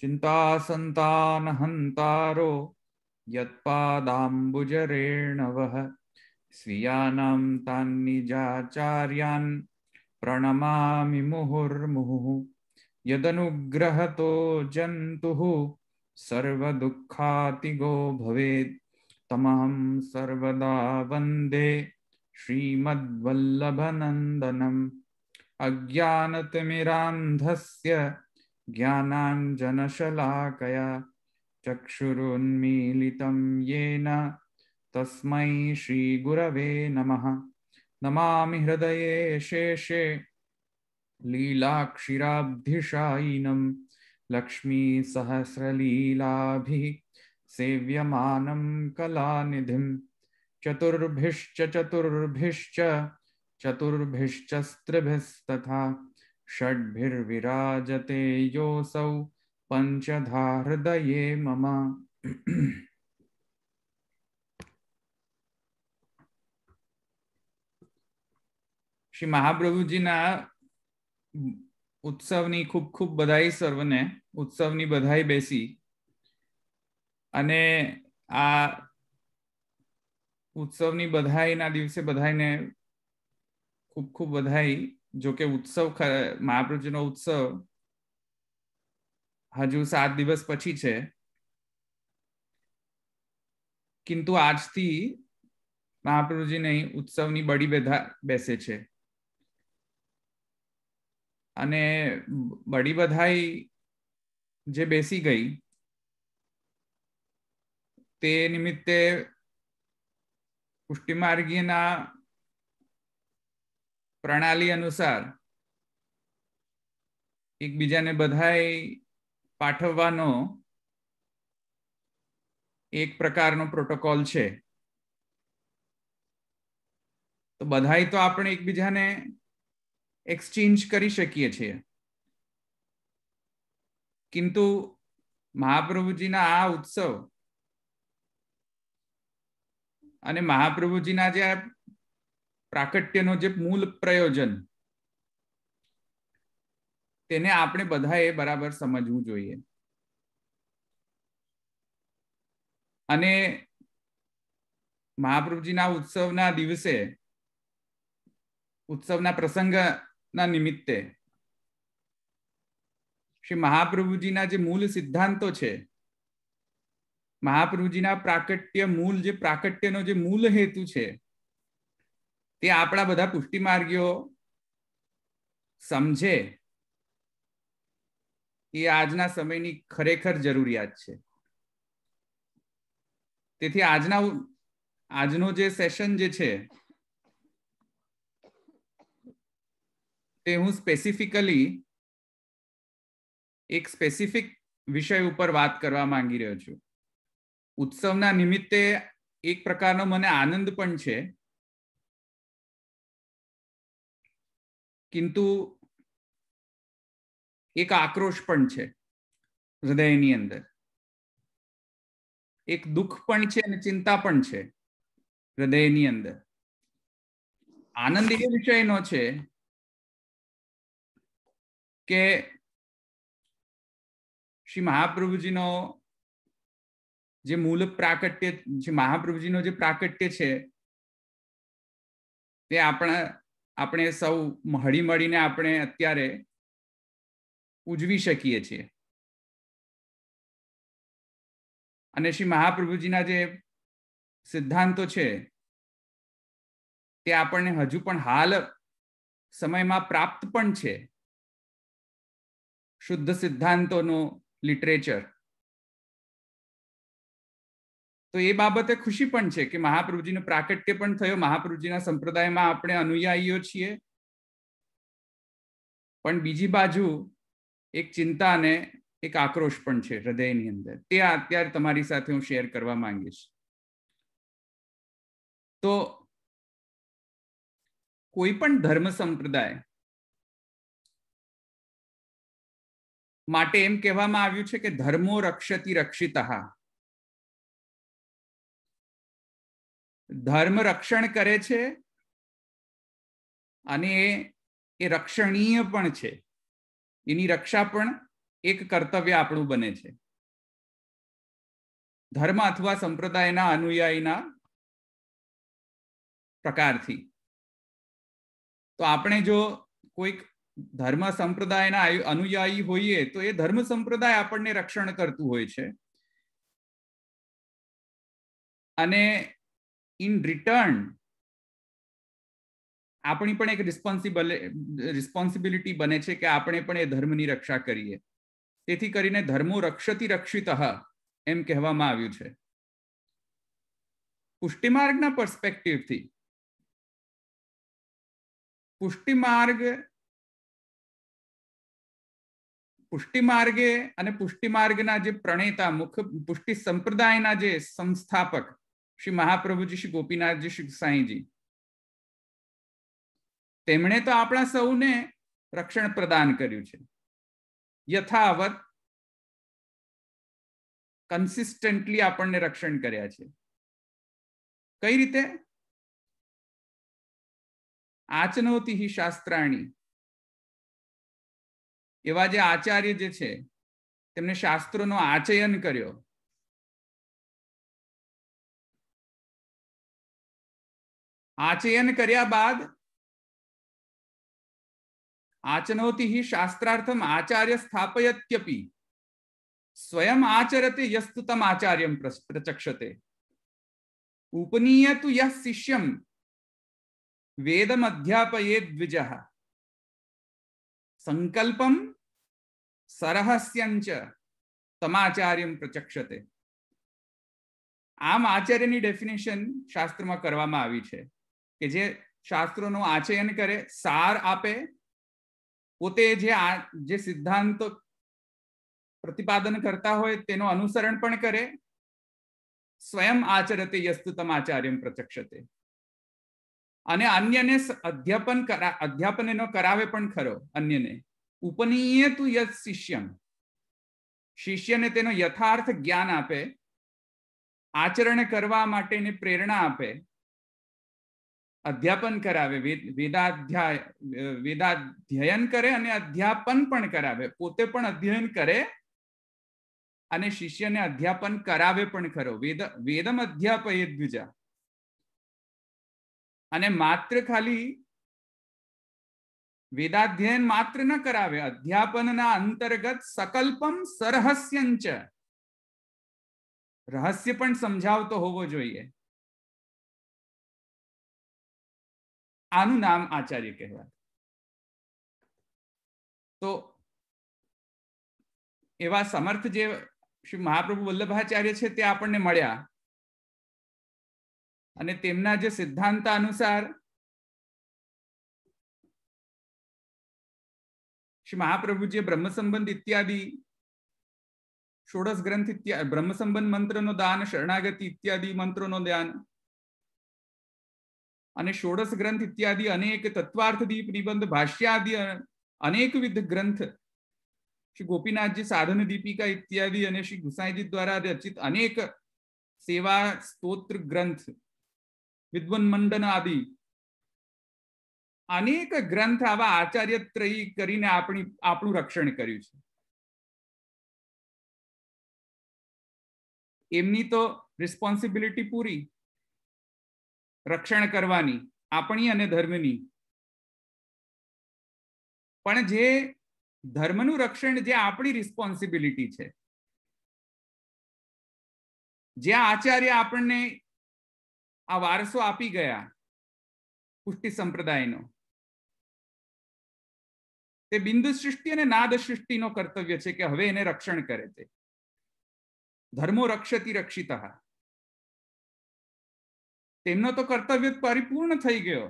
चिंता संतान हंतारो यत्पादाम्बुजरेणवः स्वीयानां तान्निजाचार्यान् प्रणमामि मुहुर्मुहुः यदनुग्रहतो जन्तुः सर्वदुःखातिगो भवेत् तमहं सर्वदा वन्दे श्रीमद्वल्लभनन्दनम् अज्ञानतिमिरान्धस्य ज्ञानाञ्जनशलाकया चक्षुरुन्मीलितं येन तस्मै श्रीगुरवे नमः नमामि हृदये शेषे लीलाक्षिराब्धिशायिनं लक्ष्मीसहस्रलीलाभिः सेव्यमानं कलानिधिं चतुर्भिश्च चतुर्भिश्च चतुर्भिश्चस्त्रिभिस्तथा षड्भिर्विराजते योऽसौ पञ्चधा हृदये मम શ્રી મહાપ્રભુજીના ઉત્સવની ખૂબ ખૂબ બધાઈ સર્વને ઉત્સવની બધાઈ બેસી અને આ ઉત્સવની બધાઈના દિવસે બધાઈને ખૂબ ખૂબ બધાઈ જોકે કે ઉત્સવ મહાપ્રભુજીનો ઉત્સવ હજુ સાત દિવસ પછી છે કિંતુ આજથી મહાપ્રભુજીને ઉત્સવની બડી બધા બેસે છે અને બડી બધાઈ જે બેસી ગઈ તે નિમિત્તે પુષ્ટિમાર્ગીના પ્રણાલી અનુસાર એકબીજાને બધાએ પાઠવવાનો એક પ્રકારનો પ્રોટોકોલ છે તો બધાય તો આપણે એકબીજાને એક્સચેન્જ કરી શકીએ છીએ કિંતુ મહાપ્રભુજીના આ ઉત્સવ અને મહાપ્રભુજીના જે પ્રાકટ્યનો જે મૂળ પ્રયોજન તેને આપણે બધાએ બરાબર સમજવું જોઈએ અને મહાપ્રભુજીના ઉત્સવના દિવસે ઉત્સવના પ્રસંગના નિમિત્તે શ્રી મહાપ્રભુજીના જે મૂળ સિદ્ધાંતો છે મહાપ્રભુજીના પ્રાકટ્ય મૂળ જે પ્રાકટ્યનો જે મૂળ હેતુ છે તે આપણા બધા પુષ્ટિમાર્ગીઓ સમજે એ આજના સમયની ખરેખર જરૂરિયાત છે તેથી આજના આજનો જે સેશન જે છે તે હું સ્પેસિફિકલી એક સ્પેસિફિક વિષય ઉપર વાત કરવા માંગી રહ્યો છું ઉત્સવના નિમિત્તે એક પ્રકારનો મને આનંદ પણ છે કિંતુ એક આક્રોશ પણ છે હૃદયની અંદર એક દુઃખ પણ છે અને ચિંતા પણ છે હૃદયની અંદર આનંદ એ વિષયનો છે કે શ્રી મહાપ્રભુજીનો જે મૂળ પ્રાકટ્ય જે મહાપ્રભુજીનો જે પ્રાકટ્ય છે તે આપણા આપણે સૌ હળી મળીને આપણે અત્યારે ઉજવી શકીએ છીએ અને શ્રી મહાપ્રભુજીના જે સિદ્ધાંતો છે તે આપણને હજુ પણ હાલ સમયમાં પ્રાપ્ત પણ છે શુદ્ધ સિદ્ધાંતોનું લિટરેચર તો એ બાબતે ખુશી પણ છે કે મહાપ્રભુજીનું પ્રાકટ્ય પણ થયો મહાપ્રભુજીના સંપ્રદાયમાં આપણે અનુયાયીઓ છીએ પણ બીજી બાજુ એક ચિંતા અને એક આક્રોશ પણ છે હૃદયની અંદર તે અત્યારે તમારી સાથે હું શેર કરવા માંગીશ તો કોઈ પણ ધર્મ સંપ્રદાય માટે એમ કહેવામાં આવ્યું છે કે ધર્મો રક્ષતી રક્ષિતહા ધર્મ રક્ષણ કરે છે અને એ રક્ષણીય પણ છે એની રક્ષા પણ એક કર્તવ્ય આપણું બને છે ધર્મ અથવા સંપ્રદાયના અનુયાયીના પ્રકારથી તો આપણે જો કોઈક ધર્મ સંપ્રદાયના અનુયાયી હોઈએ તો એ ધર્મ સંપ્રદાય આપણને રક્ષણ કરતું હોય છે અને ઇન રિટર્ન આપણી પણ એક રિસ્પોન્સિબલ રિસ્પોન્સિબિલિટી બને છે કે આપણે પણ એ ધર્મની રક્ષા કરીએ તેથી કરીને ધર્મો રક્ષતી રક્ષિત એમ કહેવામાં આવ્યું છે પુષ્ટિમાર્ગના પર્સપેક્ટિવથી પુષ્ટિમાર્ગ પુષ્ટિમાર્ગે અને પુષ્ટિમાર્ગના જે પ્રણેતા મુખ્ય પુષ્ટિ સંપ્રદાયના જે સંસ્થાપક શ્રી મહાપ્રભુજી શ્રી ગોપીનાથજી શ્રી સાંઈજી તેમણે તો આપણા સૌને રક્ષણ પ્રદાન કર્યું છે યથાવત કન્સિસ્ટન્ટલી આપણને રક્ષણ કર્યા છે કઈ રીતે આચનોતી શાસ્ત્રાણી એવા જે આચાર્ય જે છે તેમને શાસ્ત્રોનો આચયન કર્યો आचयन કર્યા બાદ आचनोति ही शास्त्रार्थम आचार्य स्थापयत्यपि स्वयं आचरते यस्तु तम आचार्यम प्रचक्षते उपनीय तो यह शिष्यम वेदम अध्यापये द्विज संकल्पम સરહસ્યંચ તમાચાર્યમ પ્રચક્ષતે આમ આચાર્યની ડેફિનેશન શાસ્ત્રમાં કરવામાં આવી છે કે જે શાસ્ત્રોનું આચયન કરે સાર આપે પોતે જે આ જે સિદ્ધાંતો પ્રતિપાદન કરતા હોય તેનું અનુસરણ પણ કરે સ્વયં આચરતે યસ્તુતમ આચાર્યમ પ્રચક્ષતે અને અન્યને અધ્યાપન અધ્યાપન એનો કરાવે પણ ખરો અન્યને ઉપનીય તું યત શિષ્યમ શિષ્યને તેનો યથાર્થ જ્ઞાન આપે આચરણ કરવા માટેની પ્રેરણા આપે અધ્યાપન કરાવે વેદાધ્યાય વેદાધ્યયન કરે અને અધ્યાપન પણ કરાવે પોતે પણ અધ્યયન કરે અને શિષ્યને અધ્યાપન કરાવે પણ ખરો વેદ વેદમ અધ્યાપયે દ્વિજા અને માત્ર ખાલી વેદાધ્યયન માત્ર ન કરાવે અધ્યાપનના અંતર્ગત સકલ્પમ સરહસ્યંચ રહસ્ય પણ સમજાવતો હોવો જોઈએ આનું નામ આચાર્ય કહેવાય તો એવા સમર્થ જે શ્રી મહાપ્રભુ વલ્લભાચાર્ય છે તે આપણને મળ્યા અને તેમના જે સિદ્ધાંત અનુસાર શ્રી મહાપ્રભુજીએ બ્રહ્મ સંબંધ ઇત્યાદિ ષોડશ ગ્રંથ ઇત્યાદિ બ્રહ્મ સંબંધ મંત્રનો દાન શરણાગતિ ઇત્યાદિ મંત્રોનો દાન અને ષોડશ ગ્રંથ ઇત્યાદિ અનેક તત્વાર્થદીપ નિબંધ ભાષ્યાદિ અનેકવિધ ગ્રંથ શ્રી ગોપીનાથજી સાધન દીપિકા ઇત્યાદિ અને શ્રી ગુસાઈજી દ્વારા રચિત અનેક સેવા સ્તોત્ર ગ્રંથ વિદ્વન મંડન આદિ અનેક ગ્રંથ આવા આચાર્ય આચાર્યત્રયી કરીને આપણી આપણું રક્ષણ કર્યું છે એમની તો રિસ્પોન્સિબિલિટી પૂરી રક્ષણ કરવાની આપણી અને ધર્મની પણ જે ધર્મનું રક્ષણ જે આપણી રિસ્પોન્સિબિલિટી છે જે આચાર્ય આપણને આ વારસો આપી ગયા પુષ્ટિ સંપ્રદાયનો તે બિંદુ સૃષ્ટિ અને નાદ સૃષ્ટિનો કર્તવ્ય છે કે હવે એને રક્ષણ કરે છે ધર્મો રક્ષતી રક્ષિતા તેમનો તો કર્તવ્ય પરિપૂર્ણ થઈ ગયો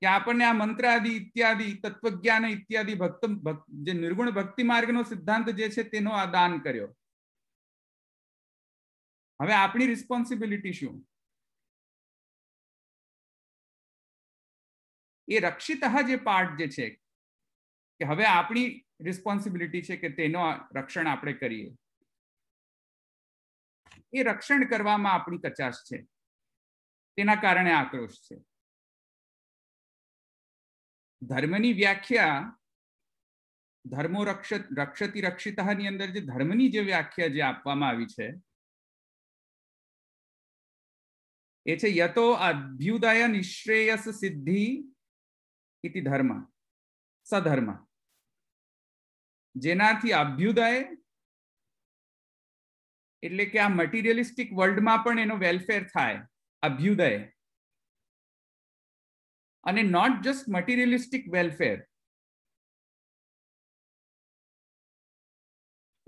કે આપણને આ મંત્રાદિ ઇત્યાદિ તત્વજ્ઞાન ઇત્યાદિ ભક્ત જે નિર્ગુણ ભક્તિ માર્ગનો સિદ્ધાંત જે છે તેનો આ દાન કર્યો હવે આપણી રિસ્પોન્સિબિલિટી શું એ રક્ષિત જે પાર્ટ જે છે કે હવે આપણી રિસ્પોન્સિબિલિટી છે કે તેનો રક્ષણ આપણે કરીએ એ રક્ષણ કરવામાં આપણી કચાશ છે તેના કારણે આક્રોશ છે ધર્મની વ્યાખ્યા ધર્મો રક્ષ રક્ષતી રક્ષિતાની અંદર જે ધર્મની જે વ્યાખ્યા જે આપવામાં આવી છે એ છે યતો અભ્યુદય નિશ્રેયસ સિદ્ધિ ઇતિ ધર્મ સધર્મ જેનાથી અભ્યુદય એટલે કે આ મટીરિયલિસ્ટિક વર્લ્ડમાં પણ એનો વેલફેર થાય अभ्युदय not just materialistic welfare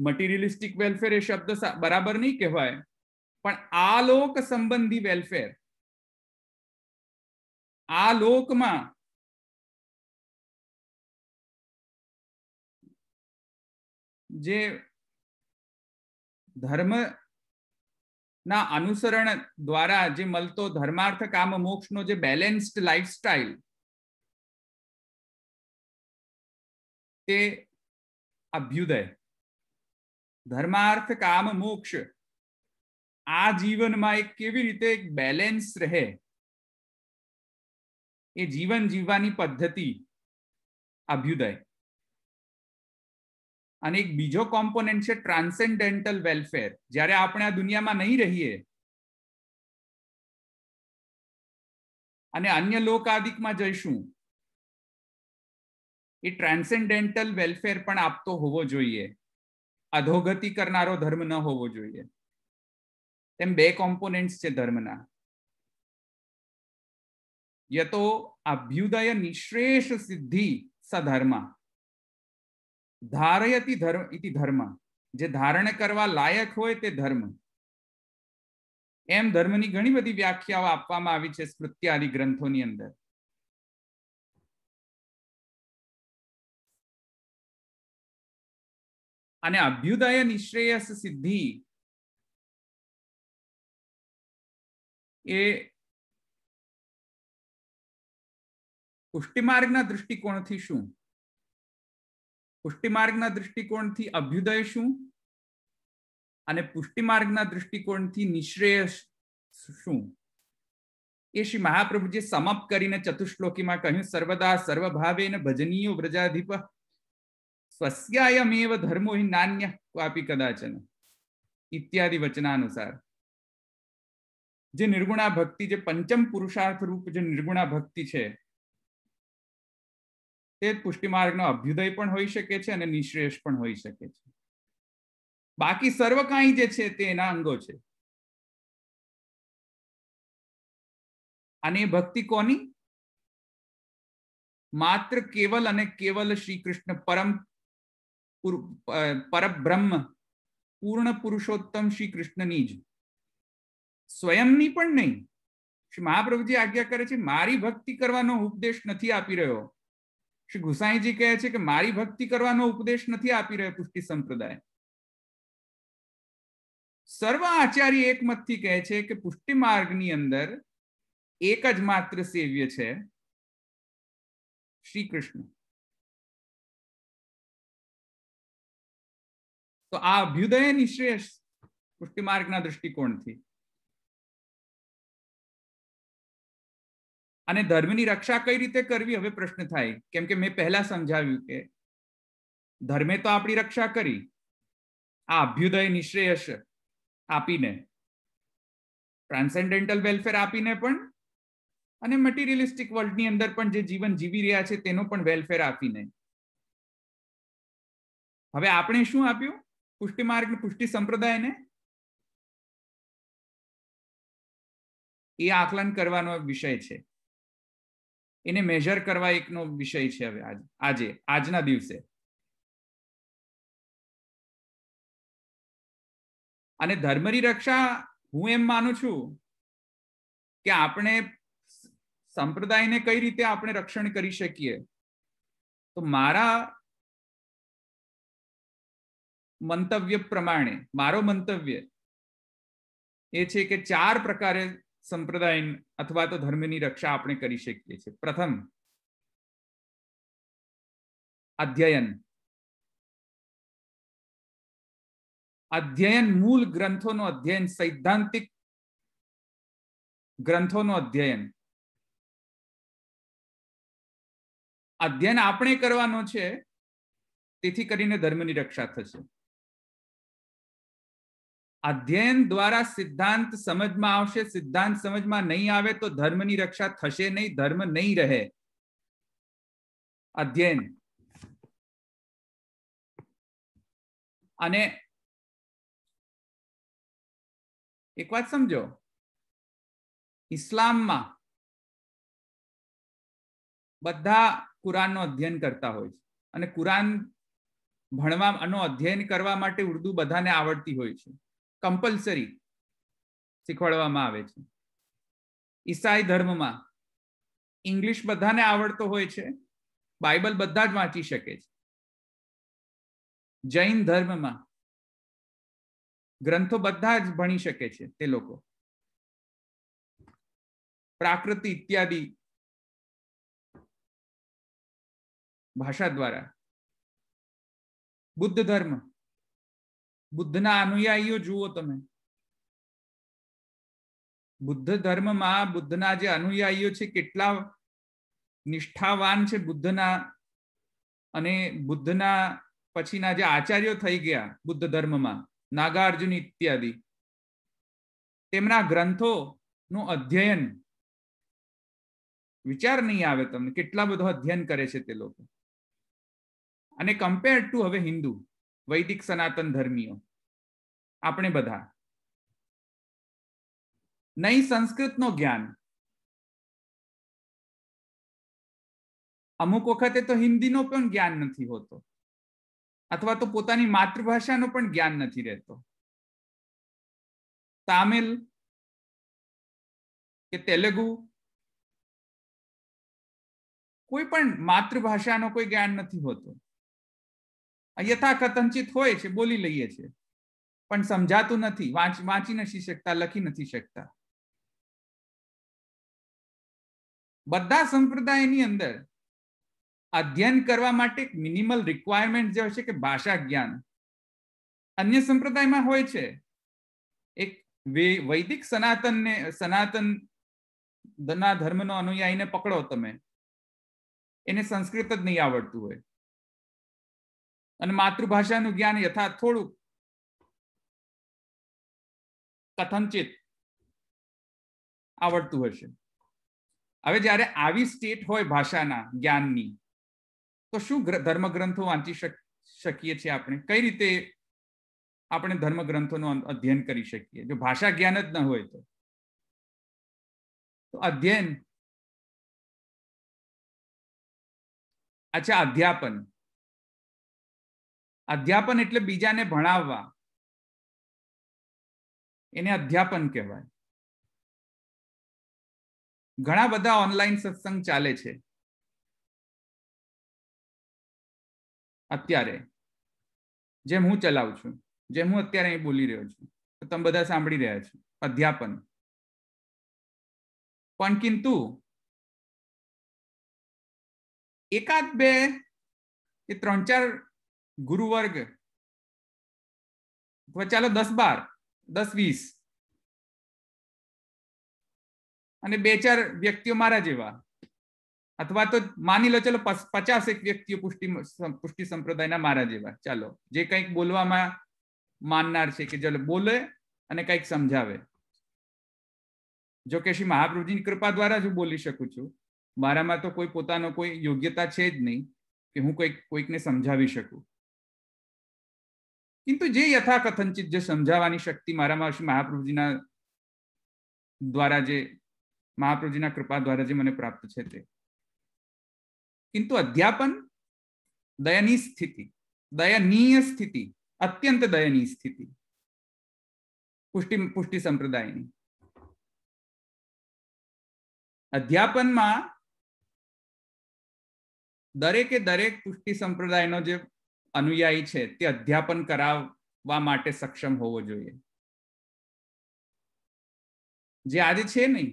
materialistic welfare शब्द बराबर नहीं कहवाय आलोक संबंधी वेलफेर आलोक में जे धर्म ના અનુસરણ દ્વારા જે મળતો ધર્માર્થ કામ મોક્ષનો જે બેલેન્સ્ડ લાઈફસ્ટાઈલ તે અભ્યુદય ધર્માર્થ કામ મોક્ષ આ જીવનમાં એક કેવી રીતે એક બેલેન્સ રહે એ જીવન જીવવાની પદ્ધતિ અભ્યુદય અને એક બીજો કોમ્પોનેન્ટ છે ટ્રાન્સેન્ડેન્ટલ વેલફેર જ્યારે આપણે આ દુનિયામાં નહીં રહીએ અને અન્ય લોકાદિકમાં જઈશું એ ટ્રાન્સેન્ડેન્ટલ વેલફેર પણ આપતો હોવો જોઈએ અધોગતિ કરનારો ધર્મ ન હોવો જોઈએ તેમ બે કોમ્પોનેન્ટ્સ છે ધર્મના યતો અભ્યુદય નિશ્રેષ સિદ્ધિ સધર્મા ધારયતિ ધર્મ ઇતિ ધર્મ જે ધારણ કરવા લાયક હોય તે ધર્મ એમ ધર્મની ઘણી બધી વ્યાખ્યાઓ આપવામાં આવી છે સ્મૃત્ય આદિ ગ્રંથોની અંદર અને અભ્યુદય નિશ્રેયસ સિદ્ધિ એ પુષ્ટિમાર્ગના દૃષ્ટિકોણથી શું પુષ્ટિમાર્ગના દૃષ્ટિકોણથી અભ્યુદય શું અને પુષ્ટિમાર્ગના દૃષ્ટિકોણથી નિશ્રેય શું એ શ્રી મહાપ્રભુજી સમાપ્ત કરીને ચતુશ્લોકીમાં કહ્યું સર્વદા સર્વભાવેન ભજનીયો વ્રજાધિપ સ્વસ્યાયમેવ ધર્મો હિ નાન્ય ક્વાપી કદાચન ઇત્યાદિ વચનાનુસાર જે નિર્ગુણા ભક્તિ જે પંચમ પુરુષાર્થ રૂપ જે નિર્ગુણા ભક્તિ છે તે જ પુષ્ટિ માર્ગનો અભ્યુદય પણ હોઈ શકે છે અને નિશ્રેષ પણ હોઈ શકે છે બાકી સર્વ કાંઈ જે છે તે એના અંગો છે અને ભક્તિ કોની માત્ર કેવલ અને કેવલ શ્રી કૃષ્ણ પરમ પરબ્રહ્મ પૂર્ણ પુરુષોત્તમ શ્રી કૃષ્ણની જ સ્વયંની પણ નહીં શ્રી મહાપ્રભુજી આજ્ઞા કરે છે મારી ભક્તિ કરવાનો ઉપદેશ નથી આપી રહ્યો શ્રી ગુસાઈજી કહે છે કે મારી ભક્તિ કરવાનો ઉપદેશ નથી આપી રહ્યો પુષ્ટિ સંપ્રદાય સર્વ આચાર્ય એકમતથી કહે છે કે પુષ્ટિ માર્ગની અંદર એક જ માત્ર સેવ્ય છે શ્રી કૃષ્ણ તો આ અભ્યુદય નિશ્રેષ્ઠ પુષ્ટિ માર્ગના દૃષ્ટિકોણથી અને ધર્મની રક્ષા કઈ રીતે કરવી હવે પ્રશ્ન થાય કેમ કે મેં પહેલા સમજાવ્યું કે ધર્મે તો આપણી રક્ષા કરી આ અભ્યુદય નિશ્રેયશ આપીને ટ્રાન્સેન્ડેન્ટલ વેલફેર આપીને પણ અને મટીરિયલિસ્ટિક વર્લ્ડની અંદર પણ જે જીવન જીવી રહ્યા છે તેનો પણ વેલફેર આપીને હવે આપણે શું આપ્યું પુષ્ટિ માર્ગ પુષ્ટિ સંપ્રદાયને એ આકલન કરવાનો વિષય છે એને મેજર કરવા એકનો વિષય છે હવે આજે આજે આજના દિવસે અને ધર્મની રક્ષા હું એમ માનું છું કે આપણે સંપ્રદાયને કઈ રીતે આપણે રક્ષણ કરી શકીએ તો મારા મંતવ્ય પ્રમાણે મારો મંતવ્ય એ છે કે ચાર પ્રકારે સંપ્રદાય અથવા તો ધર્મની રક્ષા આપણે કરી શકીએ છીએ પ્રથમ અધ્યયન અધ્યયન મૂળ ગ્રંથોનો અધ્યયન સૈદ્ધાંતિક ગ્રંથોનો અધ્યયન અધ્યયન આપણે કરવાનો છે તેથી કરીને ધર્મની રક્ષા થશે અધ્યયન દ્વારા સિદ્ધાંત સમજમાં આવશે સિદ્ધાંત સમજમાં નહીં આવે તો ધર્મની રક્ષા થશે નહીં ધર્મ નહીં રહે અધ્યયન અને એક વાત સમજો ઇસ્લામમાં બધા કુરાનનો અધ્યયન કરતા હોય છે અને કુરાન ભણવા અનો અધ્યયન કરવા માટે ઉર્દુ બધાને આવડતી હોય છે કમ્પલસરી શીખવાડવામાં આવે છે ઈસાઈ ધર્મમાં ઇંગ્લિશ બધાને આવડતો હોય છે બાઇબલ બધા જ વાંચી શકે છે જૈન ધર્મમાં ગ્રંથો બધા જ ભણી શકે છે તે લોકો પ્રાકૃતિ ઇત્યાદિ ભાષા દ્વારા બુદ્ધ ધર્મ બુદ્ધના અનુયાયીઓ જુઓ તમે બુદ્ધ ધર્મમાં બુદ્ધના જે અનુયાયીઓ છે કેટલા નિષ્ઠાવાન છે બુદ્ધના અને બુદ્ધના પછીના જે આચાર્યો થઈ ગયા બુદ્ધ ધર્મમાં નાગાર્જુન ઇત્યાદિ તેમના ગ્રંથોનું અધ્યયન વિચાર નહીં આવે તમને કેટલા બધો અધ્યયન કરે છે તે લોકો અને કમ્પેર ટુ હવે હિન્દુ વૈદિક સનાતન ધર્મીઓ આપણે બધા નહીં સંસ્કૃતનો જ્ઞાન અમુક વખતે તો હિન્દીનો પણ જ્ઞાન નથી હોતો અથવા તો પોતાની માતૃભાષાનો પણ જ્ઞાન નથી રહેતો તામિલ કે તેલુગુ કોઈ પણ માતૃભાષાનો કોઈ જ્ઞાન નથી હોતું યથાકથંચિત હોય છે બોલી લઈએ છીએ પણ સમજાતું નથી વાંચી નથી શકતા લખી નથી શકતા બધા સંપ્રદાયની અંદર અધ્યયન કરવા માટે એક મિનિમલ રિક્વાયરમેન્ટ જે હોય છે કે ભાષા જ્ઞાન અન્ય સંપ્રદાયમાં હોય છે એક વૈદિક સનાતનને સનાતન ધના ધર્મનો અનુયાયીને પકડો તમે એને સંસ્કૃત જ નહીં આવડતું હોય અને માતૃભાષાનું જ્ઞાન યથા થોડુંક કથનચિત આવડતું હશે હવે જ્યારે આવી સ્ટેટ હોય ભાષાના જ્ઞાનની તો શું ધર્મગ્રંથો વાંચી શકીએ છીએ આપણે કઈ રીતે આપણે ધર્મગ્રંથોનું અધ્યયન કરી શકીએ જો ભાષા જ્ઞાન જ ન હોય તો અધ્યયન અચ્છા અધ્યાપન અધ્યાપન એટલે બીજાને ભણાવવા એને અધ્યાપન કહેવાય ઘણા બધા ઓનલાઈન સત્સંગ ચાલે છે અત્યારે જેમ હું ચલાવું છું જેમ હું અત્યારે અહીં બોલી રહ્યો છું તો તમે બધા સાંભળી રહ્યા છો અધ્યાપન પણ કિંતુ એકાદ બે કે ત્રણ ચાર ગુરુવર્ગ વર્ગ ચાલો દસ બાર દસ વીસ અને બે ચાર વ્યક્તિઓ મારા જેવા અથવા તો માની લો ચાલો પચાસ એક વ્યક્તિઓ પુષ્ટિ પુષ્ટિ સંપ્રદાયના મારા જેવા ચાલો જે કંઈક બોલવામાં માનનાર છે કે ચાલો બોલે અને કંઈક સમજાવે જો કે શ્રી મહાપ્રભુજીની કૃપા દ્વારા જ હું બોલી શકું છું મારામાં તો કોઈ પોતાનો કોઈ યોગ્યતા છે જ નહીં કે હું કોઈક કોઈકને સમજાવી શકું કિંતુ જે યથાકથંચિત જે સમજાવવાની શક્તિ મારામાં મહર્ષિ મહાપ્રભુજીના દ્વારા જે મહાપ્રભુજીના કૃપા દ્વારા જે મને પ્રાપ્ત છે તે કિંતુ અધ્યાપન દયનીય સ્થિતિ દયનીય સ્થિતિ અત્યંત દયનીય સ્થિતિ પુષ્ટિ પુષ્ટિ સંપ્રદાયની અધ્યાપનમાં દરેકે દરેક પુષ્ટિ સંપ્રદાયનો જે અનુયાયી છે તે અધ્યાપન કરાવવા માટે સક્ષમ હોવો જોઈએ જે આજે છે નહીં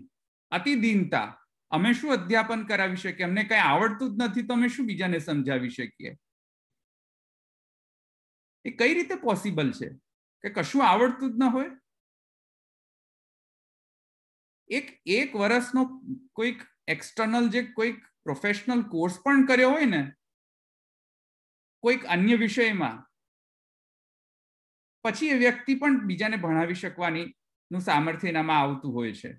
અતિ દીનતા અમે શું અધ્યાપન કરાવી શકીએ અમને કઈ આવડતું જ નથી તો અમે શું બીજાને સમજાવી શકીએ એ કઈ રીતે પોસિબલ છે કે કશું આવડતું જ ન હોય એક એક વર્ષનો કોઈક એક્સટર્નલ જે કોઈક પ્રોફેશનલ કોર્સ પણ કર્યો હોય ને કોઈક અન્ય વિષયમાં પછી એ વ્યક્તિ પણ બીજાને ભણાવી શકવાની નું સામર્થ્ય એનામાં આવતું હોય છે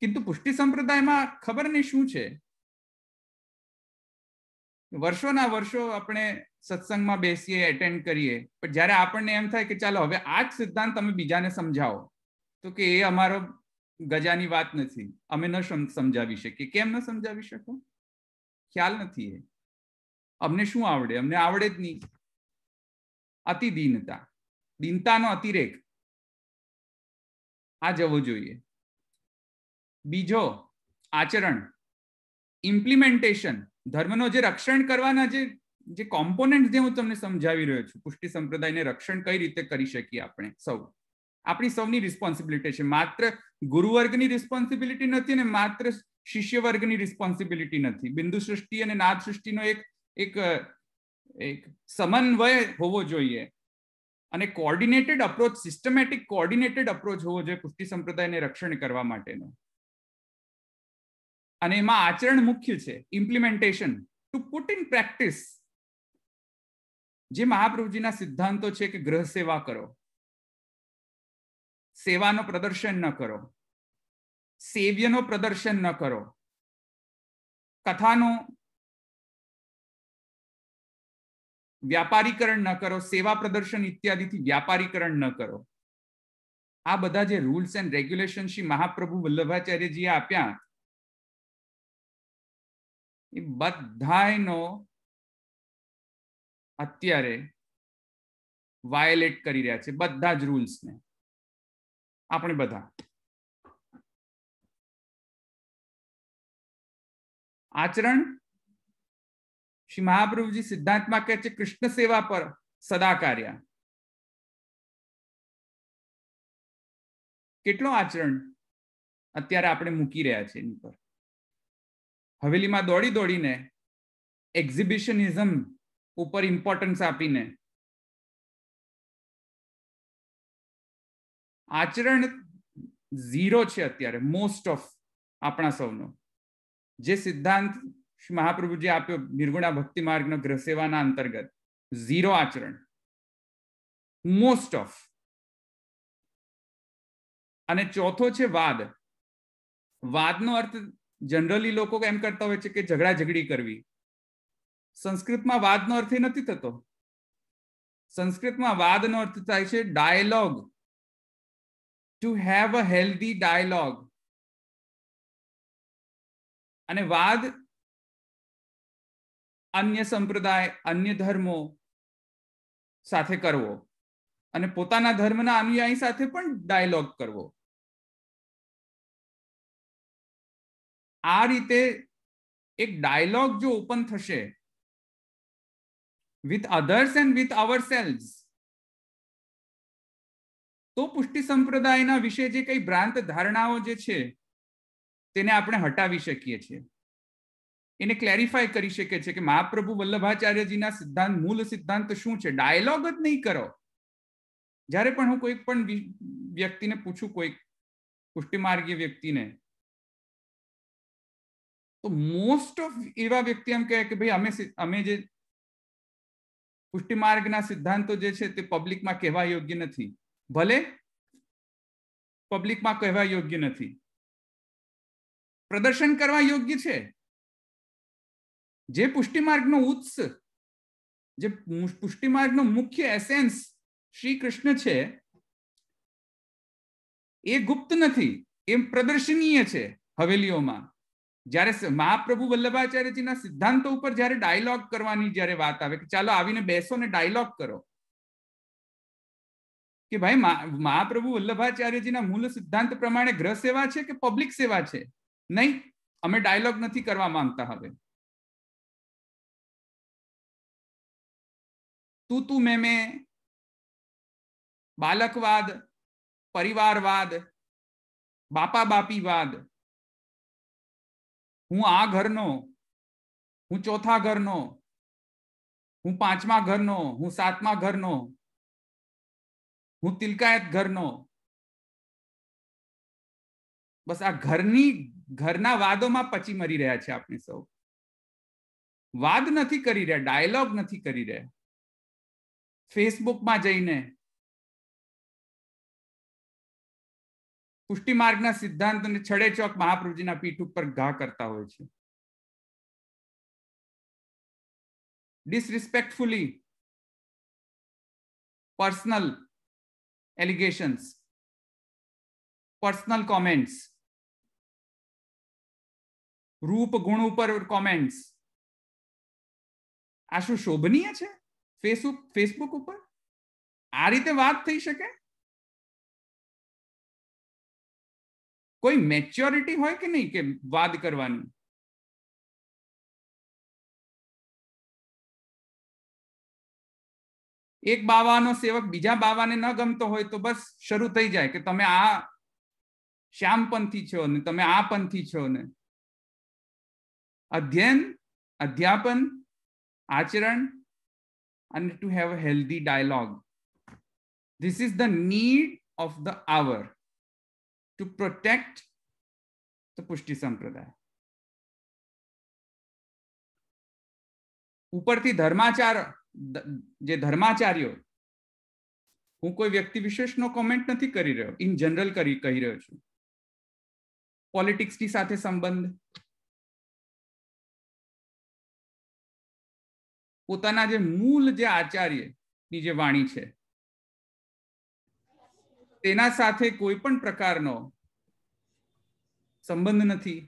કિંતુ પુષ્ટિ સંપ્રદાયમાં ખબર નહીં શું છે વર્ષોના વર્ષો આપણે સત્સંગમાં બેસીએ એટેન્ડ કરીએ પણ જ્યારે આપણને એમ થાય કે ચાલો હવે આ જ સિદ્ધાંત તમે બીજાને સમજાવો તો કે એ અમારો ગજાની વાત નથી અમે ન સમજાવી શકીએ કેમ ન સમજાવી શકો ખ્યાલ નથી એ અમને શું આવડે અમને આવડે જ નહીં અતિ દીનતા દીનતાનો અતિરેક આ જવો જોઈએ બીજો આચરણ ઇમ્પ્લિમેન્ટેશન ધર્મનો જે રક્ષણ કરવાના જે જે કોમ્પોનેન્ટ જે હું તમને સમજાવી રહ્યો છું પુષ્ટિ સંપ્રદાયને રક્ષણ કઈ રીતે કરી શકીએ આપણે સૌ આપણી સૌની રિસ્પોન્સિબિલિટી છે માત્ર ગુરુવર્ગની રિસ્પોન્સિબિલિટી નથી અને માત્ર શિષ્ય વર્ગની રિસ્પોન્સિબિલિટી નથી બિંદુ સૃષ્ટિ અને નાદ સૃષ્ટિનો એક એક એક સમન્વય હોવો જોઈએ અને coordinated approach systematic coordinated approach હોવો જોઈએ પુષ્ટિ સંપ્રદાયને રક્ષણ કરવા માટેનો અને એમાં આચરણ મુખ્ય છે implementation to put in practice જે મહાપ્રભુજીના સિદ્ધાંતો છે કે ગ્રહ સેવા કરો સેવાનો પ્રદર્શન ન કરો સેવ્યનો પ્રદર્શન ન કરો કથાનો વ્યાપારીકરણ ન કરો સેવા પ્રદર્શન ઇત્યાદિથી વ્યાપારીકરણ ન કરો આ બધા જે rules and regulation Shri Mahaprabhu વલ્લભાચાર્યજીએ આપ્યા એ બધાનો અત્યારે વાયોલેટ કરી રહ્યા છે બધા જ રૂલ્સને આપણે બધા આચરણ શ્રી મહાપ્રભુજી સિદ્ધાંતમાં કહે છે કૃષ્ણ સેવા પર સદા કાર્ય કેટલો આચરણ અત્યારે આપણે મૂકી રહ્યા છે એની પર હવેલીમાં દોડી દોડીને એક્ઝિબિશનિઝમ ઉપર ઇમ્પોર્ટન્સ આપીને આચરણ ઝીરો છે અત્યારે મોસ્ટ ઓફ આપણા સૌનો જે સિદ્ધાંત શ્રી મહાપ્રભુજી આપ્યો નિર્ગુણા ભક્તિ માર્ગનો ગ્રહ સેવાના અંતર્ગત ઝીરો આચરણ મોસ્ટ ઓફ અને ચોથો છે વાદ વાદનો અર્થ જનરલી લોકો એમ કરતા હોય છે કે ઝઘડા ઝઘડી કરવી સંસ્કૃતમાં વાદનો અર્થ નથી થતો સંસ્કૃતમાં વાદનો અર્થ થાય છે dialogue to have a healthy dialogue અને વાદ અન્ય સંપ્રદાય અન્ય ધર્મો સાથે કરવો અને પોતાના ધર્મના અનુયાયી સાથે પણ ડાયલોગ કરવો આ રીતે એક ડાયલોગ જો ઓપન થશે with others and with ourselves તો પુષ્ટિ સંપ્રદાયના વિશે જે કઈ ભ્રાંત ધારણાઓ જે છે તેને આપણે હટાવી શકીએ છીએ એને ક્લેરિફાય કરી શકે છે કે મહાપ્રભુ વલ્લભાચાર્યજીના સિદ્ધાંત મૂળ સિદ્ધાંત શું છે ડાયલોગ જ નહીં કરો જ્યારે પણ હું કોઈક પણ વ્યક્તિને પૂછું કોઈક પુષ્ટિમાર્ગીય વ્યક્તિને તો મોસ્ટ ઓફ એવા વ્યક્તિ એમ કહે કે ભાઈ અમે અમે જે પુષ્ટિમાર્ગના સિદ્ધાંતો જે છે તે પબ્લિકમાં કહેવા યોગ્ય નથી ભલે પબ્લિકમાં કહેવા યોગ્ય નથી પ્રદર્શન કરવા યોગ્ય છે જે પુષ્ટિ માર્ગનો ઉત્સ જે પુષ્ટિ મુખ્ય એસેન્સ શ્રી કૃષ્ણ છે એ ગુપ્ત નથી એ પ્રદર્શનીય છે હવેલીઓમાં જ્યારે મહાપ્રભુ વલ્લભાચાર્યજીના સિદ્ધાંતો ઉપર જ્યારે ડાયલોગ કરવાની જ્યારે વાત આવે કે ચાલો આવીને બેસો ને ડાયલોગ કરો કે ભાઈ મહાપ્રભુ વલ્લભાચાર્યજીના મૂળ સિદ્ધાંત પ્રમાણે ગ્રહ સેવા છે કે પબ્લિક સેવા છે નહીં અમે ડાયલોગ નથી કરવા માંગતા હવે तू तू मैं मैं बालकवाद परिवारवाद बापा बापीवाद हूँ आ घर नो हूँ चौथा घर नो हूँ पांचमा घर नो हूँ सातमा घर नो हूँ तिलकायत घर नो बस आ घर घरना वादों में पची मरी रहा है अपने सब वाद नहीं कर डायलॉग नहीं कर रहा ફેસબુકમાં જઈને પુષ્ટિ માર્ગના સિદ્ધાંતને છડે ચોક મહાપ્રભુજીના પીઠ ઉપર ઘા કરતા હોય છે disrespectfully personal allegations personal comments રૂપ ગુણ ઉપર કોમેન્ટ્સ આ શું શોભનીય છે ફેસબુક ફેસબુક ઉપર આ રીતે વાત થઈ શકે કોઈ મેચ્યોરિટી હોય કે નહીં કે વાદ કરવાની એક બાવાનો સેવક બીજા બાવાને ન ગમતો હોય તો બસ શરૂ થઈ જાય કે તમે આ શ્યામપંથી છો ને તમે આ પંથી છો ને અધ્યયન અધ્યાપન આચરણ and to have a healthy dialogue. This is the need of the hour to protect the Pushti Sampradaya. ઉપરથી ધર્માચાર જે ધર્માચાર્યો હું કોઈ વ્યક્તિ વિશેષનો કોમેન્ટ નથી કરી રહ્યો ઇન જનરલ કરી કહી રહ્યો છું પોલિટિક્સની સાથે સંબંધ પોતાના જે મૂળ જે આચાર્યની જે વાણી છે તેના સાથે કોઈ પણ પ્રકારનો સંબંધ નથી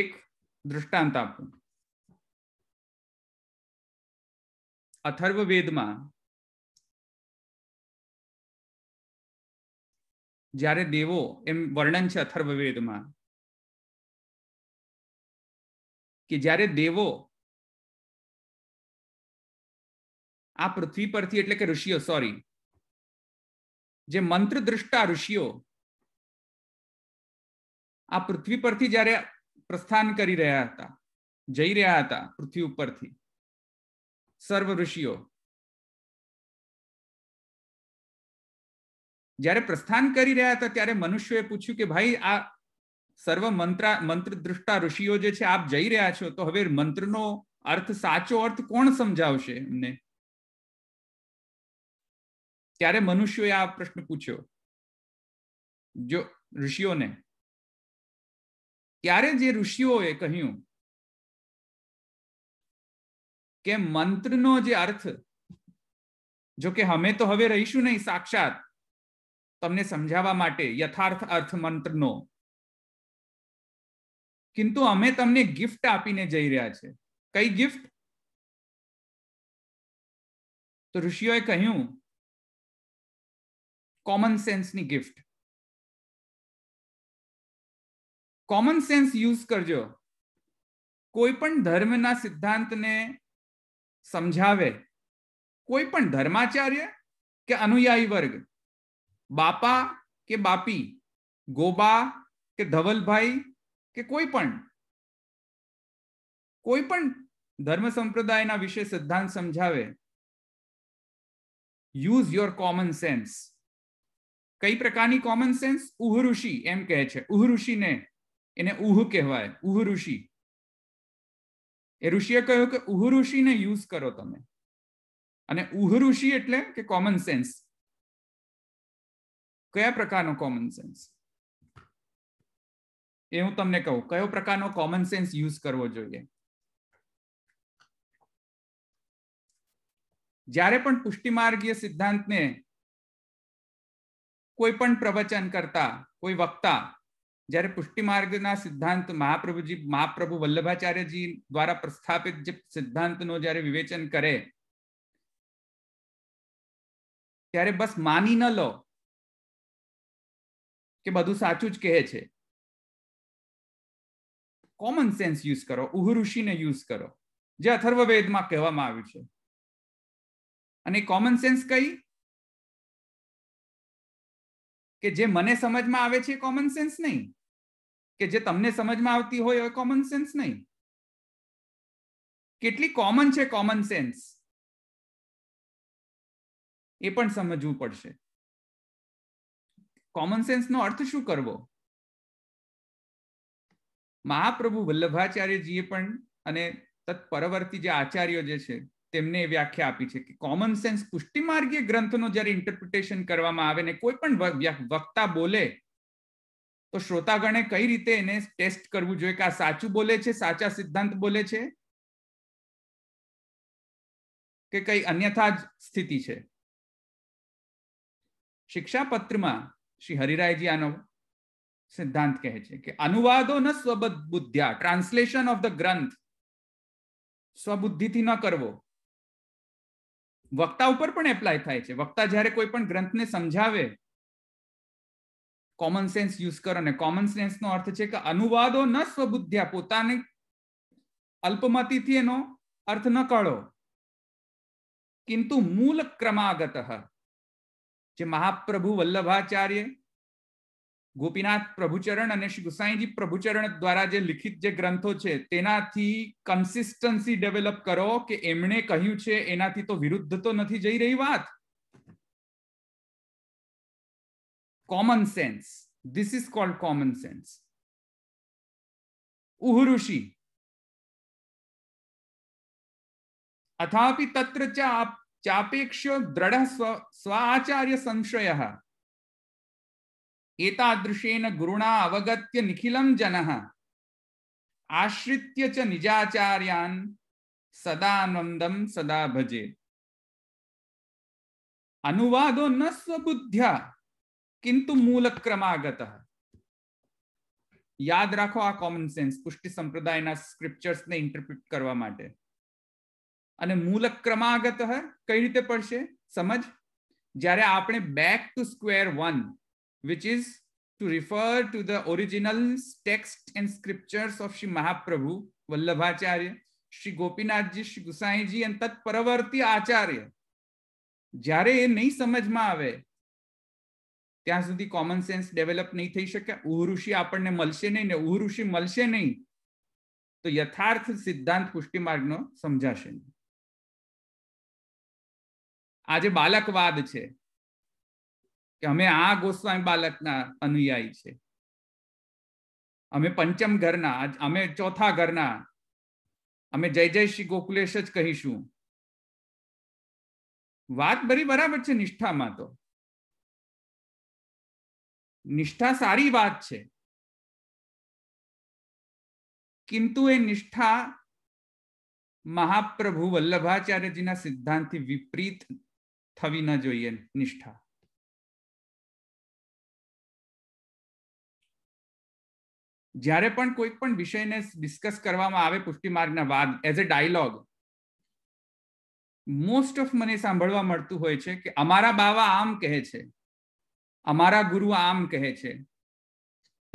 એક દ્રષ્ટાંત આપું અથર્વ વેદમાં જ્યારે દેવો એમ વર્ણન છે અથર્વ વેદમાં कि जारे देवो आ पृथ्वी पर थी એટલે કે ઋષિઓ સોરી જે મંત્ર દ્રષ્ટા ઋષિઓ આ પૃથ્વી પર થી જારે પ્રસ્થાન કરી રહ્યા હતા જઈ રહ્યા હતા પૃથ્વી ઉપર થી સર્વ ઋષિઓ જારે પ્રસ્થાન કરી રહ્યા હતા ત્યારે મનુષ્યો એ પૂછ્યું કે ભાઈ આ સર્વ મંત્ર મંત્ર દ્રષ્ટા ઋષિઓ જે છે આપ જઈ રહ્યા છો તો હવે મંત્રનો અર્થ સાચો અર્થ કોણ સમજાવશે એમને ત્યારે મનુષ્યોએ આ પ્રશ્ન પૂછ્યો જો ઋષિઓને ત્યારે જે ઋષિઓએ કહ્યું કે મંત્રનો જે અર્થ જો કે અમે તો હવે રહીશું નહીં સાક્ષાત તમને સમજાવવા માટે યથાર્થ અર્થ મંત્રનો કિંતુ અમે તમને ગિફ્ટ આપીને જઈ રહ્યા છે કઈ ગિફ્ટ તો ઋષિઓએ કહ્યું કોમન સેન્સની ગિફ્ટ કોમન સેન્સ યુઝ કરજો કોઈ પણ ધર્મના સિદ્ધાંતને સમજાવે કોઈ પણ ધર્માચાર્ય કે અનુયાયી વર્ગ બાપા કે બાપી ગોબા કે ધવલભાઈ કે કોઈ પણ કોઈ પણ ધર્મ સંપ્રદાયના વિશે સિદ્ધાંત સમજાવે યુઝ યોર કોમન સેન્સ કઈ પ્રકારની કોમન સેન્સ ઉહ ઋષિ એમ કહે છે ઉહ એને ઉહ કહેવાય ઉહ ઋષિ એ ઋષિએ કહ્યું કે ઉહ યુઝ કરો તમે અને ઉહ ઋષિ એટલે કે કોમન સેન્સ કયા પ્રકારનો કોમન સેન્સ એ હું તમને કહું કયો પ્રકારનો કોમન સેન્સ યુઝ કરવો જોઈએ જ્યારે પણ પુષ્ટિમાર્ગીય સિદ્ધાંતને કોઈ પણ પ્રવચન કરતા કોઈ વક્તા જ્યારે પુષ્ટિમાર્ગના સિદ્ધાંત મહાપ્રભુજી મહાપ્રભુ વલ્લભાચાર્યજી દ્વારા પ્રસ્થાપિત જે સિદ્ધાંતનો જ્યારે વિવેચન કરે ત્યારે બસ માની ન લો કે બધું સાચું જ કહે છે કોમન સેન્સ યુઝ કરો ઉહરુષિને યુઝ કરો જે અથર્વવેદમાં કહેવામાં આવ્યું છે અને કોમન સેન્સ કઈ કે જે મને સમજમાં આવે છે કોમન સેન્સ નહીં કે જે તમને સમજમાં આવતી હોય એ કોમન સેન્સ નહીં કેટલી કોમન છે કોમન સેન્સ એ પણ સમજવું પડશે કોમન સેન્સનો અર્થ શું કરવો મહાપ્રભુ વલ્લભાચાર્યજીએ પણ અને તત્પરવર્તી જે આચાર્યો જે છે તેમને એ વ્યાખ્યા આપી છે કે કોમન સેન્સ પુષ્ટિમાર્ગીય ગ્રંથનો જ્યારે ઇન્ટરપ્રિટેશન કરવામાં આવે ને કોઈ પણ વક્તા બોલે તો શ્રોતાગણે કઈ રીતે એને ટેસ્ટ કરવું જોઈએ કે આ સાચું બોલે છે સાચા સિદ્ધાંત બોલે છે કે કઈ અન્યથા જ સ્થિતિ છે શિક્ષા પત્રમાં શ્રી હરિરાયજી આનો સિદ્ધાંત કહે છે કે અનુવાદો ન સ્વબદ્ધ ટ્રાન્સલેશન ઓફ ધ ગ્રંથ સ્વબુદ્ધિથી ન કરવો વક્તા ઉપર પણ એપ્લાય થાય છે વક્તા જ્યારે કોઈ પણ ગ્રંથને સમજાવે કોમન સેન્સ યુઝ કરો ને કોમન સેન્સનો અર્થ છે કે અનુવાદો ન સ્વબુદ્ધ્યા પોતાને અલ્પમતીથી એનો અર્થ ન કળો કિંતુ મૂલ ક્રમાગત જે મહાપ્રભુ વલ્લભાચાર્ય ગોપીનાથ પ્રભુચરણ અને શ્રી ગુસાઈજી પ્રભુચરણ દ્વારા જે લિખિત જે ગ્રંથો છે તેનાથી કન્સિસ્ટન્સી ડેવલપ કરો કે એમણે કહ્યું છે એનાથી તો વિરુદ્ધ તો નથી જઈ રહી વાત common sense this is called common sense ઉહુઋષિ અથાપી તત્ર ચાપ ચાપેક્ષ દ્રઢ સ્વ સ્વાચાર્ય સંશય एतादृशेन गुरुणा अवगत्य निखिलं जनः आश्रित्य च निजाचार्यान् सदानन्दं सदा भजे अनुवादो न स्वबुद्ध्या किंतु मूलक्रमागत યાદ રાખો આ કોમન સેન્સ પુષ્ટિ સંપ્રદાયના સ્ક્રિપ્ચર્સને ઇન્ટરપ્રિટ કરવા માટે અને મૂલ ક્રમાગત કઈ રીતે પડશે સમજ જ્યારે આપણે back to square one which is to refer to the original text and scriptures of shri Mahaprabhu, Vallabhacharya, ji shri gusai ji and tat paravarti acharya. e nahi samajh ma આવે ત્યાં sudhi common sense develop nahi thai shakya uhrushi આપણને મળશે nahi ne uhrushi મળશે nahi to yatharth siddhant pushti marg no samjhashe આજે બાલકવાદ છે કે અમે આ ગોસ્વામી બાલકના અનુયાયી છે અમે પંચમ ઘરના અમે ચોથા ઘરના અમે જય જય શ્રી ગોકુલેશ જ કહીશું વાત બરી બરાબર છે નિષ્ઠામાં તો નિષ્ઠા સારી વાત છે કિંતુ એ નિષ્ઠા મહાપ્રભુ વલ્લભાચાર્યજીના સિદ્ધાંતથી વિપરીત થવી ન જોઈએ નિષ્ઠા જ્યારે પણ કોઈ પણ વિષયને ડિસ્કસ કરવામાં આવે પુષ્ટિ માર્ગના વાદ as a dialogue most of મને સાંભળવા મળતું હોય છે કે અમારા બાવા આમ કહે છે અમારા ગુરુ આમ કહે છે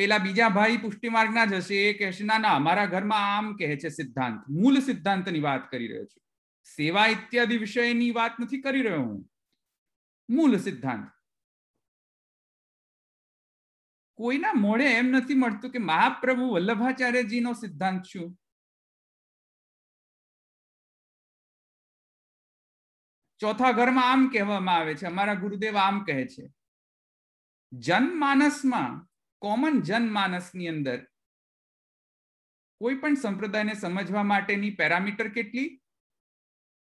પેલા બીજા ભાઈ પુષ્ટિ માર્ગના જ હશે એ કહેશે ના ના અમારા ઘરમાં આમ કહે છે સિદ્ધાંત મૂળ સિદ્ધાંતની વાત કરી રહ્યો છું સેવા ઇત્યાદિ વિષયની વાત નથી કરી રહ્યો હું મૂળ સિદ્ધાંત કોઈના મોડે એમ નથી મળતું કે મહાપ્રભુ વલ્લભાચાર્યજી નો સિદ્ધાંત શું ચોથા ઘરમાં આમ કહેવામાં આવે છે અમારા ગુરુદેવ આમ કહે છે જનમાનસમાં કોમન જનમાનસની અંદર કોઈ પણ સંપ્રદાયને સમજવા માટેની પેરામીટર કેટલી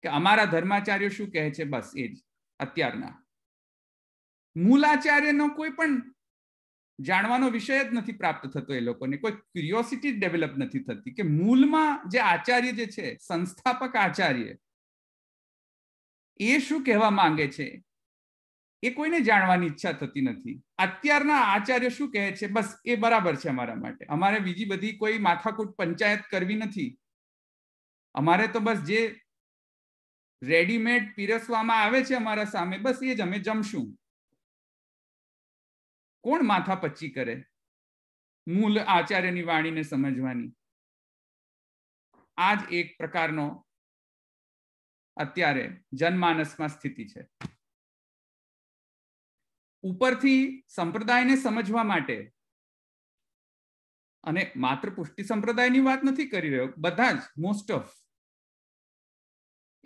કે અમારા ધર્માચાર્યો શું કહે છે બસ એ જ અત્યારના મૂલાચાર્યનો કોઈ પણ જાણવાનો વિષય જ નથી પ્રાપ્ત થતો એ લોકોને કોઈ ક્યુરિયોસિટી ડેવલપ નથી થતી કે મૂળમાં જે આચાર્ય જે છે સંસ્થાપક આચાર્ય એ શું કહેવા માંગે છે એ કોઈને જાણવાની ઈચ્છા થતી નથી અત્યારના આચાર્ય શું કહે છે બસ એ બરાબર છે અમારા માટે અમારે બીજી બધી કોઈ માથાકૂટ પંચાયત કરવી નથી અમારે તો બસ જે રેડીમેડ પીરસવામાં આવે છે અમારા સામે બસ એ જ અમે જમશું કોણ માથા પચી કરે મૂલ આચાર્યની વાણીને સમજવાની આ જ એક પ્રકારનો અત્યારે જનમાનસમાં સ્થિતિ છે ઉપરથી સંપ્રદાયને સમજવા માટે અને માત્ર પુષ્ટિ સંપ્રદાયની વાત નથી કરી રહ્યો બધા જ મોસ્ટ ઓફ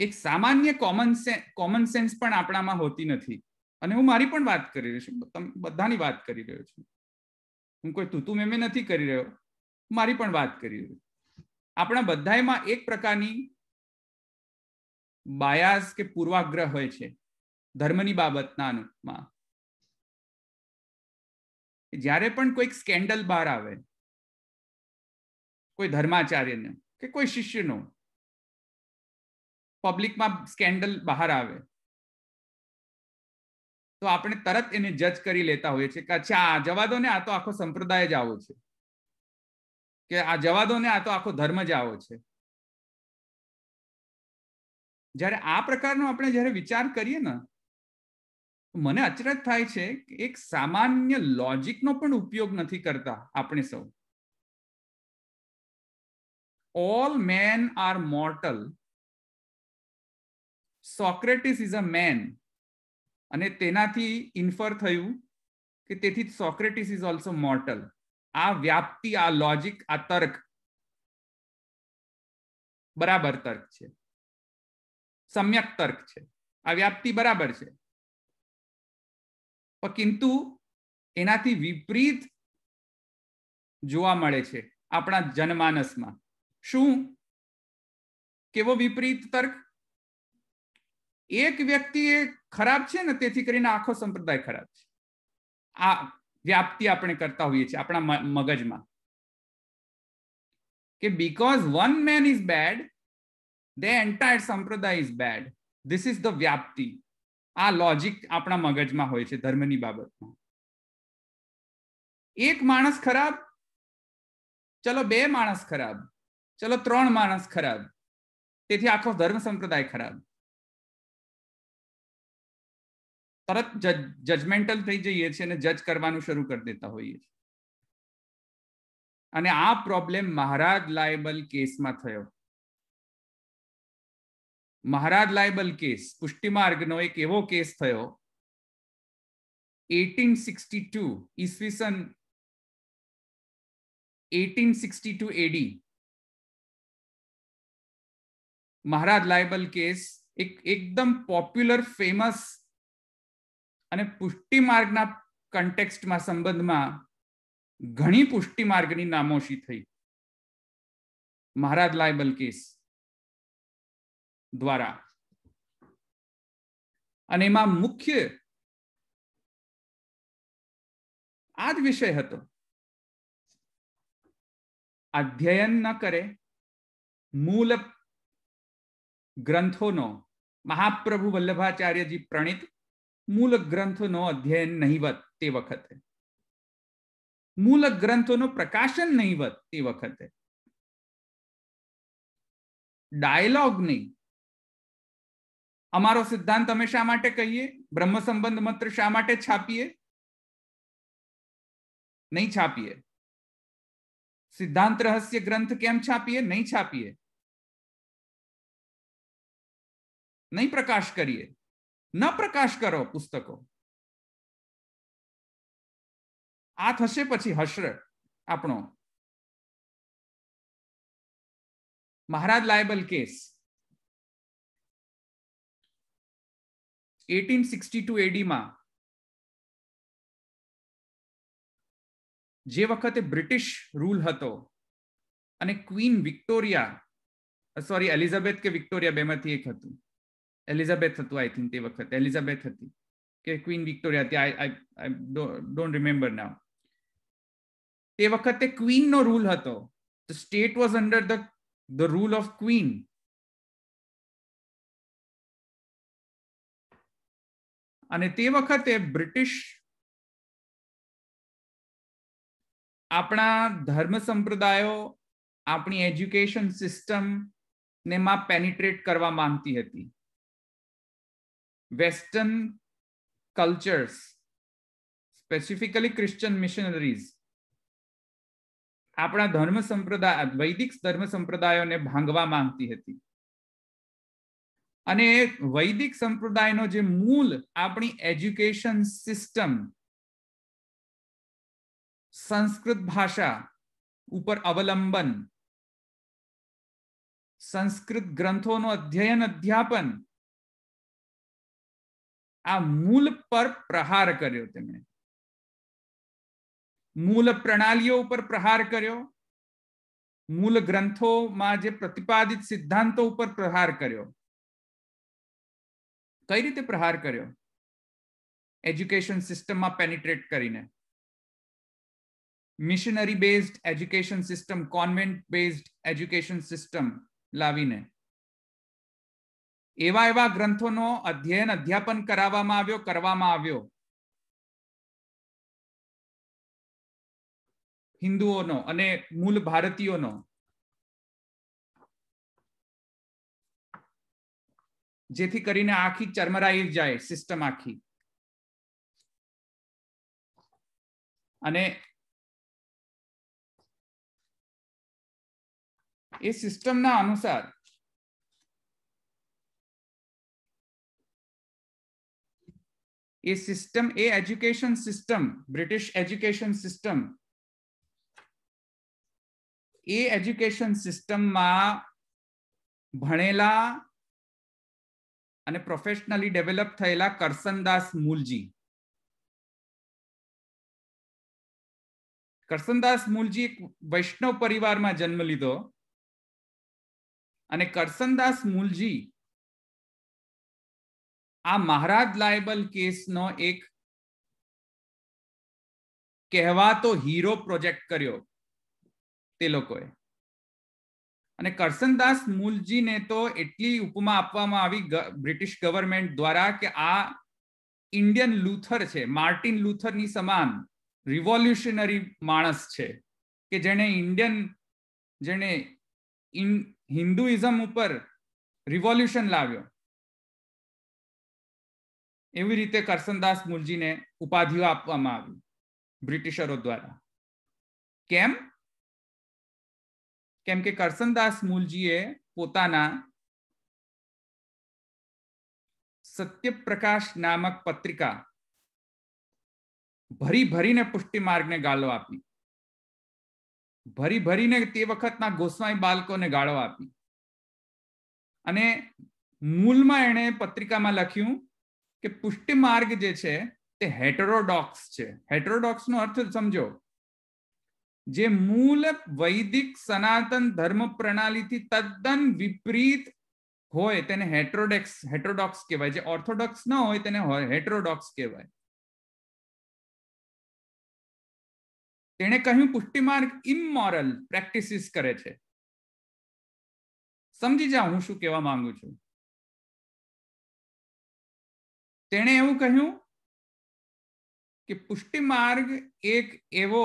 એક સામાન્ય કોમન કોમન સેન્સ પણ આપણામાં હોતી નથી અને હું મારી પણ વાત કરી રહ્યો છું તમે બધાની વાત કરી રહ્યો છું હું કોઈ તું મેં મેં નથી કરી રહ્યો મારી પણ વાત કરી રહ્યો આપણા બધામાં એક પ્રકારની બાયાસ કે પૂર્વાગ્રહ હોય છે ધર્મની બાબતના અનુમાં જ્યારે પણ કોઈક સ્કેન્ડલ બહાર આવે કોઈ ધર્માચાર્યને કે કોઈ શિષ્યનો પબ્લિકમાં સ્કેન્ડલ બહાર આવે તો આપણે તરત એને જજ કરી લેતા હોઈએ છીએ કે અચ્છા આ જવા દો ને આ તો આખો સંપ્રદાય જ આવો છે કે આ જવા દો ને આ તો આખો ધર્મ જ આવો છે જ્યારે આ પ્રકારનો આપણે જ્યારે વિચાર કરીએ ને મને અચરજ થાય છે કે એક સામાન્ય લોજિકનો પણ ઉપયોગ નથી કરતા આપણે સૌ all men are mortal Socrates is a man અને તેનાથી ઇન્ફર થયું કે તેથી સોક્રેટિસ ઇઝ ઓલ્સો મોર્ટલ આ વ્યાપ્તિ આ લોજિક આ તર્ક બરાબર તર્ક છે સમ્યક તર્ક છે આ વ્યાપ્તિ બરાબર છે પણ કિંતુ એનાથી વિપરીત જોવા મળે છે આપણા જનમાનસમાં શું કેવો વિપરીત તર્ક એક વ્યક્તિએ ખરાબ છે ને તેથી કરીને આખો સંપ્રદાય ખરાબ છે આ વ્યાપ્તિ આપણે કરતા હોઈએ છીએ આપણા મગજમાં કે because one man is bad the entire sampradaya is bad this is the vyapti આ લોજિક આપણા મગજમાં હોય છે ધર્મની બાબતમાં એક માણસ ખરાબ ચલો બે માણસ ખરાબ ચલો ત્રણ માણસ ખરાબ તેથી આખો ધર્મ સંપ્રદાય ખરાબ તરત જજ જજમેન્ટલ થઈ જઈએ છીએ અને જજ કરવાનું શરૂ કરી દેતા હોઈએ છીએ અને આ પ્રોબ્લેમ મહારાજ લાયબલ કેસમાં થયો મહારાજ લાયબલ કેસ પુષ્ટિ પુષ્ટિમાર્ગનો એક એવો કેસ થયો એટીન સિક્સટી ટુ ઈસવીસન eighteen sixty two AD Maharaj libel case એક એકદમ પોપ્યુલર ફેમસ અને પુષ્ટિ માર્ગના કન્ટેક્સ્ટમાં સંબંધમાં ઘણી પુષ્ટિ માર્ગની નામોશી થઈ મહારાજ લાયબલ કેસ દ્વારા અને એમાં મુખ્ય આ જ વિષય હતો અધ્યયન ન કરે મૂલ ગ્રંથોનો મહાપ્રભુ વલ્લભાચાર્યજી પ્રણીત मूल ग्रंथ नो अध्ययन नहीं वक्त मूल ग्रंथ नो प्रकाशन नहीं वक्त डायलॉग नहीं अमारो सिद्धांत अमे शाटे कही ब्रह्म संबंध मत शाटे छापीए नहीं छापीए सिद्धांत रहस्य ग्रंथ केम छापीए नहीं छापीए नहीं प्रकाश करिए ન પ્રકાશ કરો પુસ્તકો આ થશે પછી હશર આપણો Maharaj libel case eighteen sixty two એડીમાં જે વખતે બ્રિટિશ રૂલ હતો અને ક્વીન વિક્ટોરિયા સોરી એલિઝાબેથ કે વિક્ટોરિયા બેમાંથી એક હતું એલિઝાબેથ હતું આઈ થિંક તે વખતે એલિઝાબેથ હતી કે ક્વીન વિક્ટોરિયા હતી આઈ આઈ ડોન્ટ રિમેમ્બર નાવ તે વખતે ક્વીનનો રૂલ હતો the state was under the the rule of queen અને તે વખતે બ્રિટિશ આપણા ધર્મ સંપ્રદાયો આપણી એજ્યુકેશન સિસ્ટમ ને માં પેનિટ્રેટ કરવા માંગતી હતી Western cultures, specifically Christian missionaries, આપણા ધર્મ સંપ્રદાય વૈદિક ધર્મ સંપ્રદાયોને ભાંગવા માંગતી હતી અને વૈદિક સંપ્રદાયનો જે મૂળ આપણી એજ્યુકેશન સિસ્ટમ સંસ્કૃત ભાષા ઉપર અવલંબન સંસ્કૃત ગ્રંથોનું અધ્યયન અધ્યાપન આ મૂલ પર પ્રહાર કર્યો તેમણે મૂલ પ્રણાલીઓ ઉપર પ્રહાર કર્યો મૂળ ગ્રંથોમાં જે પ્રતિપાદિત સિદ્ધાંતો ઉપર પ્રહાર કર્યો કઈ રીતે પ્રહાર કર્યો એજ્યુકેશન સિસ્ટમમાં પેનિટ્રેટ કરીને missionary based education system convent based education system લાવીને એવા એવા ગ્રંથોનો અધ્યયન અધ્યાપન કરાવવામાં આવ્યો કરવામાં આવ્યો હિન્દુઓનો અને મૂળ ભારતીયોનો જેથી કરીને આખી ચરમરાઈ જાય સિસ્ટમ આખી અને એ સિસ્ટમના અનુસાર એ સિસ્ટમ એ education system British education system એ એજ્યુકેશન સિસ્ટમમાં ભણેલા અને પ્રોફેશનલી ડેવલપ થયેલા કરસનદાસ મૂલજી કરસનદાસ મૂલજી એક વૈષ્ણવ પરિવારમાં જન્મ લીધો અને કરસનદાસ મૂલજી આ મહારાજ લાયબલ કેસનો એક કહેવાતો હીરો પ્રોજેક્ટ કર્યો તે લોકોએ અને કરસનદાસ મૂલજીને તો એટલી ઉપમા આપવામાં આવી બ્રિટિશ ગવર્મેન્ટ દ્વારા કે આ ઇન્ડિયન લૂથર છે માર્ટિન લૂથરની સમાન રિવોલ્યુશનરી માણસ છે કે જેણે ઇન્ડિયન જેણે હિન્દુઇઝમ ઉપર રિવોલ્યુશન લાવ્યો એવી રીતે કરસનદાસ મુલજીને ઉપાધિઓ આપવામાં આવી બ્રિટિશરો દ્વારા કેમ કેમ કે કરસનદાસ મુલજીએ પોતાના સત્યપ્રકાશ નામક પત્રિકા ભરી ભરીને પુષ્ટિ માર્ગને ગાળો આપી ભરી ભરીને તે વખતના ગોસ્વામી બાળકોને ગાળો આપી અને મૂલમાં એણે પત્રિકામાં લખ્યું કે પુષ્ટિ માર્ગ જે છે તે હેટરોડોક્સ છે હેટરોડોક્સ નો અર્થ સમજો જે મૂળ વૈદિક સનાતન ધર્મ પ્રણાલીથી તદ્દન વિપરીત હોય તેને હેટ્રોડેક્સ હેટ્રોડોક્સ કહેવાય જે ઓર્થોડોક્સ ન હોય તેને હેટ્રોડોક્સ કહેવાય તેણે કહ્યું પુષ્ટિમાર્ગ ઇમોરલ પ્રેક્ટિસિસ કરે છે સમજી જાઓ હું શું કહેવા માંગુ છું તેણે એવું કહ્યું કે પુષ્ટિ માર્ગ એક એવો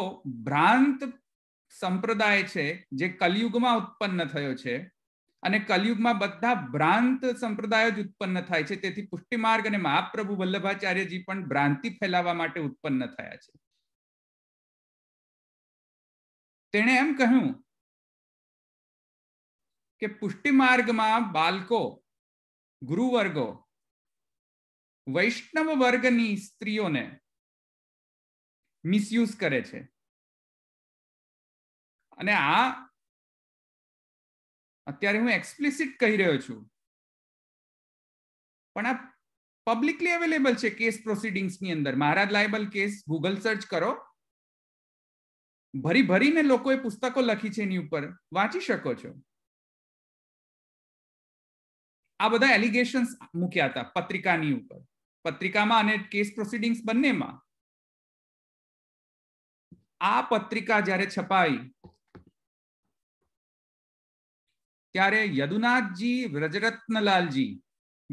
ભ્રાંત સંપ્રદાય છે જે કલયુગમાં ઉત્પન્ન થયો છે અને કલયુગમાં બધા ભ્રાંત સંપ્રદાયો જ ઉત્પન્ન થાય છે તેથી પુષ્ટિમાર્ગ અને મહાપ્રભુ વલ્લભાચાર્યજી પણ ભ્રાંતિ ફેલાવવા માટે ઉત્પન્ન થયા છે તેણે એમ કહ્યું કે પુષ્ટિ માર્ગમાં બાળકો ગુરુવર્ગો વૈષ્ણવ વર્ગની સ્ત્રીઓને મિસયુઝ કરે છે અને આ અત્યારે હું એક્સપ્લિસિટ કહી રહ્યો છું પણ આ પબ્લિકલી અવેલેબલ છે કેસ પ્રોસિડિંગ્સની અંદર Maharaj libel case Google search કરો ભરી ભરીને લોકોએ પુસ્તકો લખી છે એની ઉપર વાંચી શકો છો આ બધા એલિગેશન્સ મૂક્યા હતા પત્રિકાની ઉપર પત્રિકામાં અને કેસ પ્રોસિડિંગ્સ બંનેમાં આ પત્રિકા જ્યારે છપાઈ ત્યારે યદુનાથજી વ્રજરત્નલાલજી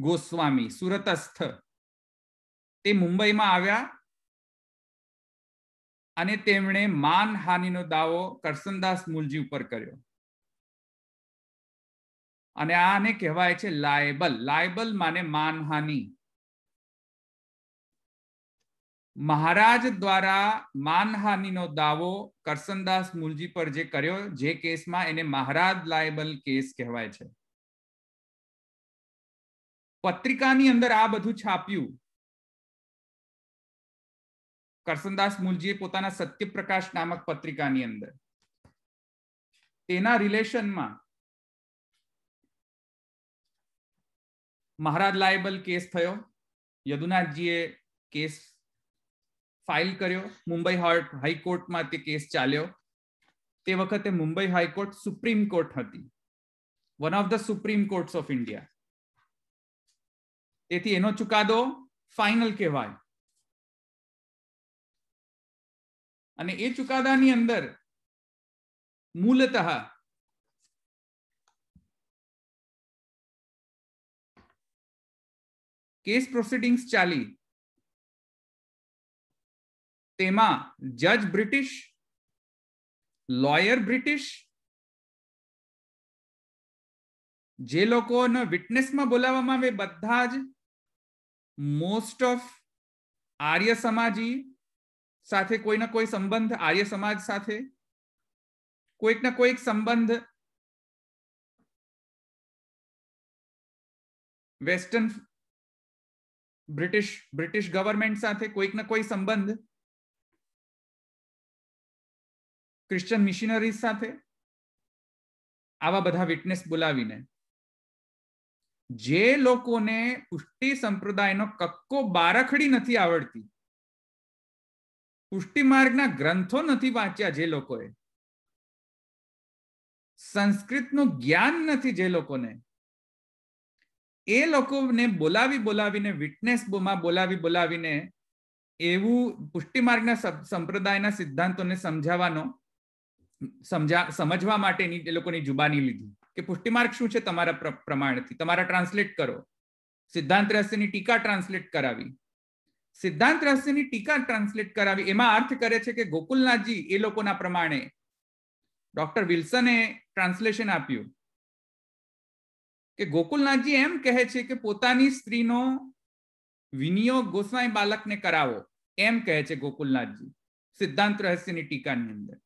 ગોસ્વામી સુરતસ્થ તે મુંબઈમાં આવ્યા અને તેમણે માનહાનિનો દાવો કરસનદાસ મુલજી ઉપર કર્યો અને આને કહેવાય છે લાયબલ લાયબલ માને માનહાની મહારાજ દ્વારા માનહાનિનો દાવો કરસનદાસ મુલજી પર જે કર્યો જે કેસમાં એને મહારાજ લાયબલ કેસ કહેવાય છે પત્રિકાની અંદર આ બધું છાપ્યું કરસનદાસ મુલજીએ પોતાના સત્યપ્રકાશ નામક પત્રિકાની અંદર તેના રિલેશનમાં મહારાજ લાયબલ કેસ થયો યદુનાથજીએ કેસ ફાઇલ કર્યો મુંબઈ હાઈકોર્ટમાં તે કેસ ચાલ્યો તે વખતે મુંબઈ હાઈકોર્ટ સુપ્રીમ કોર્ટ હતી one of the supreme courts of India તેથી એનો ચુકાદો ફાઇનલ કહેવાય અને એ ચુકાદાની અંદર મૂલત કેસ પ્રોસિડિંગ્સ ચાલી તેમાં જજ બ્રિટિશ લોયર બ્રિટિશ જે લોકો ને વિટનેસ માં બોલાવવામાં આવે બધા જ મોસ્ટ ઓફ આર્ય સમાજી સાથે કોઈ ન કોઈ સંબંધ આર્ય સમાજ સાથે કોઈક ન કોઈક સંબંધ વેસ્ટર્ન બ્રિટિશ બ્રિટિશ ગવર્નમેન્ટ સાથે કોઈક ન કોઈક સંબંધ ક્રિશ્ચન મિશનરીઝ સાથે આવા બધા વિટનેસ બોલાવીને જે લોકોને પુષ્ટિ સંપ્રદાયનો કક્કો બારાખડી નથી આવડતી પુષ્ટિ માર્ગના ગ્રંથો નથી વાંચ્યા જે લોકોએ સંસ્કૃતનું જ્ઞાન નથી જે લોકોને એ લોકોને બોલાવી બોલાવીને વિટનેસ માં બોલાવી બોલાવીને એવું પુષ્ટિ માર્ગના સંપ્રદાયના સિદ્ધાંતોને સમજાવવાનો સમજા સમજવા માટેની એ લોકોની જુબાની લીધી કે પુષ્ટિમાર્ગ શું છે તમારા પ્રમાણથી તમારા ટ્રાન્સલેટ કરો સિદ્ધાંત રહસ્યની ટીકા ટ્રાન્સલેટ કરાવી સિદ્ધાંત રહસ્યની ટીકા ટ્રાન્સલેટ કરાવી એમાં અર્થ કરે છે કે ગોકુલનાથજી એ લોકોના પ્રમાણે ડોક્ટર વિલ્સને ટ્રાન્સલેશન આપ્યું કે ગોકુલનાથજી એમ કહે છે કે પોતાની સ્ત્રીનો વિનિયોગ ગોસ્વાઈ બાલકને કરાવો એમ કહે છે ગોકુલનાથજી સિદ્ધાંત રહસ્યની ટીકાની અંદર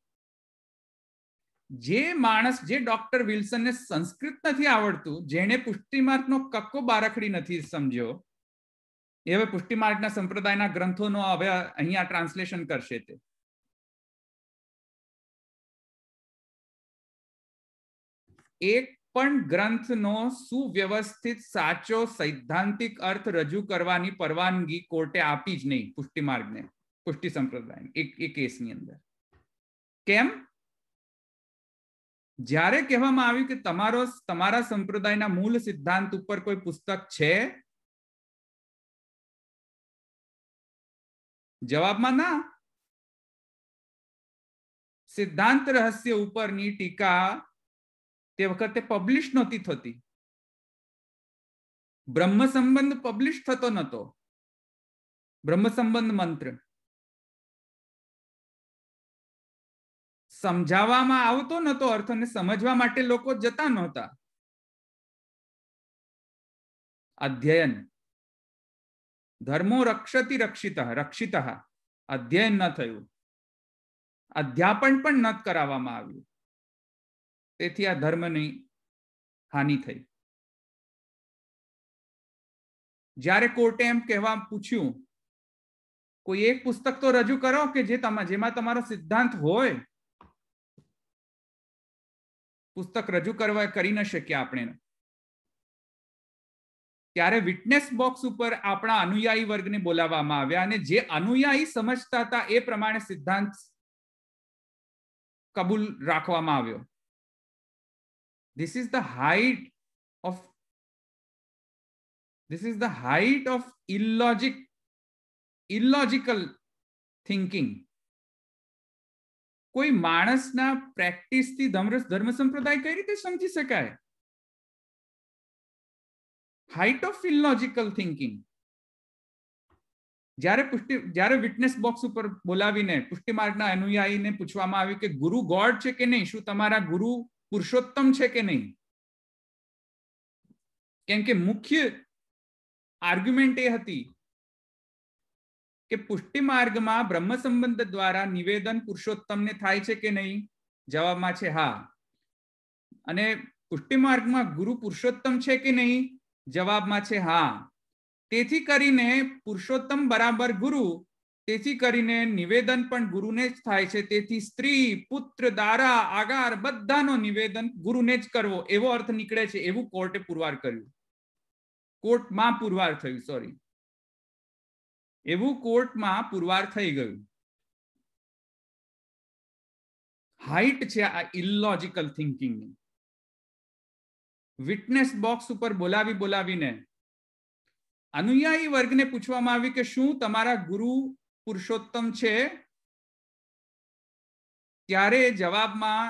જે માણસ જે ડોક્ટર વિલ્સનને સંસ્કૃત નથી આવડતું જેણે પુષ્ટિમાર્કનો કક્કો બારખડી નથી સમજ્યો એ હવે પુષ્ટિમાર્કના સંપ્રદાયના ગ્રંથોનો હવે અહીંયા ટ્રાન્સલેશન કરશે તે એક પણ ગ્રંથનો સુવ્યવસ્થિત સાચો સૈદ્ધાંતિક અર્થ રજૂ કરવાની પરવાનગી કોર્ટે આપી જ નહીં પુષ્ટિમાર્ગને પુષ્ટિ સંપ્રદાય એક એ કેસની અંદર કેમ જ્યારે કહેવામાં આવ્યું કે તમારો તમારા સંપ્રદાયના મૂળ સિદ્ધાંત ઉપર કોઈ પુસ્તક છે જવાબમાં ના સિદ્ધાંત રહસ્ય ઉપરની ટીકા તે વખતે પબ્લિશ નહોતી થતી બ્રહ્મ સંબંધ પબ્લિશ થતો નહોતો બ્રહ્મ સંબંધ મંત્ર સમજાવવામાં આવતો નતો અર્થ સમજવા માટે લોકો જતા નહોતા અધ્યયન ધર્મો રક્ષતિ રક્ષિત રક્ષિત અધ્યયન ન થયું અધ્યાપન પણ ન કરાવવામાં આવ્યું તેથી આ ધર્મની હાનિ થઈ જ્યારે કોર્ટે એમ કહેવા પૂછ્યું કોઈ એક પુસ્તક તો રજૂ કરો કે જે જેમાં તમારો સિદ્ધાંત હોય પુસ્તક રજૂ કરવા કરી ન શક્યા આપણે ત્યારે વિટનેસ બોક્સ ઉપર આપણા અનુયાયી વર્ગને બોલાવવામાં આવ્યા અને જે અનુયાયી સમજતા હતા એ પ્રમાણે સિદ્ધાંત કબૂલ રાખવામાં આવ્યો this is the height of this is the height of illogic illogical thinking કોઈ માણસના પ્રેક્ટિસથી ધર્મ સંપ્રદાય કઈ રીતે સમજી શકાય હાઈટ ઓફ ફિલોજિકલ થિંકિંગ જ્યારે પુષ્ટિ જ્યારે વિટનેસ બોક્સ ઉપર બોલાવીને પુષ્ટિ માર્ગના અનુયાયીને પૂછવામાં આવ્યું કે ગુરુ ગોડ છે કે નહીં શું તમારા ગુરુ પુરુષોત્તમ છે કે નહીં કેમ કે મુખ્ય આર્ગ્યુમેન્ટ એ હતી કે પુષ્ટિ માર્ગમાં બ્રહ્મ સંબંધ દ્વારા નિવેદન પુરુષોત્તમને થાય છે કે નહીં જવાબમાં છે હા અને પુષ્ટિ માર્ગમાં ગુરુ પુરુષોત્તમ છે કે નહીં જવાબમાં છે હા તેથી કરીને પુરુષોત્તમ બરાબર ગુરુ તેથી કરીને નિવેદન પણ ગુરુને જ થાય છે તેથી સ્ત્રી પુત્ર દારા આગાર બધાનો નિવેદન ગુરુને જ કરવો એવો અર્થ નીકળે છે એવું કોર્ટે પુરવાર કર્યું કોર્ટમાં પુરવાર થયું સોરી એવું કોર્ટમાં પુરવાર થઈ ગયું હાઈટ છે આ ઇલોજિકલ થિંકિંગની વિટનેસ બોક્સ ઉપર બોલાવી બોલાવીને અનુયાયી વર્ગને પૂછવામાં આવ્યું કે શું તમારા ગુરુ પુરુષોત્તમ છે ત્યારે જવાબમાં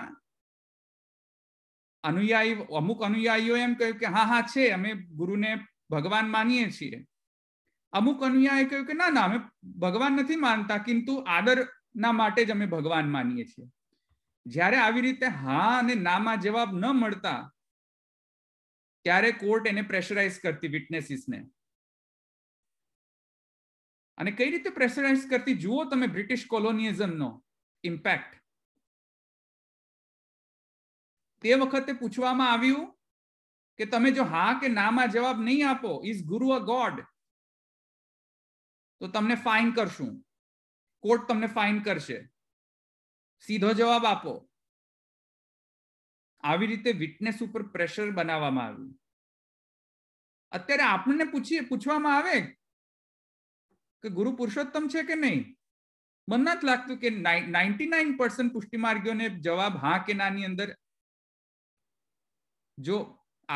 અનુયાયી અમુક અનુયાયીઓ એમ કહ્યું કે હા હા છે અમે ગુરુને ભગવાન માનીએ છીએ અમુક અનુયાયે કહ્યું કે ના ના અમે ભગવાન નથી માનતા કિંતુ આદરના માટે જ અમે ભગવાન માનીએ છીએ જ્યારે આવી રીતે હા અને નામાં જવાબ ન મળતા ત્યારે કોર્ટ એને પ્રેશરાઇઝ કરતી વિટનેસીસને અને કઈ રીતે પ્રેશરાઇઝ કરતી જુઓ તમે બ્રિટિશ કોલોનિયઝમનો ઇમ્પેક્ટ તે વખતે પૂછવામાં આવ્યું કે તમે જો હા કે નામાં જવાબ નહીં આપો ઇઝ ગુરુ અ ગોડ તો તમને ફાઇન કરશું કોર્ટ તમને ફાઇન કરશે સીધો જવાબ આપો આવી રીતે વિટનેસ ઉપર પ્રેશર બનાવવામાં આવ્યું અત્યારે આપણને પૂછીએ પૂછવામાં આવે કે ગુરુ પુરુષોત્તમ છે કે નહીં મને નથી લાગતું કે નાઇન્ટી નાઇન પર્સન્ટ પુષ્ટિમાર્ગીઓને જવાબ હા કે નાની અંદર જો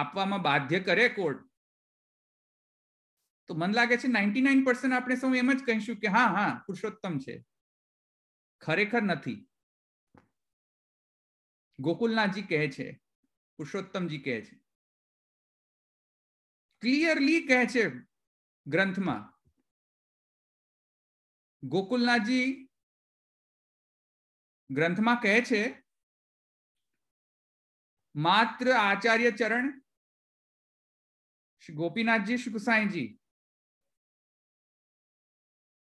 આપવામાં બાધ્ય કરે કોર્ટ तो मन लगे नाइंटी नाइन परसेंट अपने सब एमज कही हाँ हाँ पुरुषोत्तम खरेखर नहीं गोकुलनाथ जी कहे पुरुषोत्तम जी कहे क्लियरली कहे ग्रंथ में गोकुलनाथ जी ग्रंथ में कहे मात्र आचार्य चरण गोपीनाथ जी श्री जी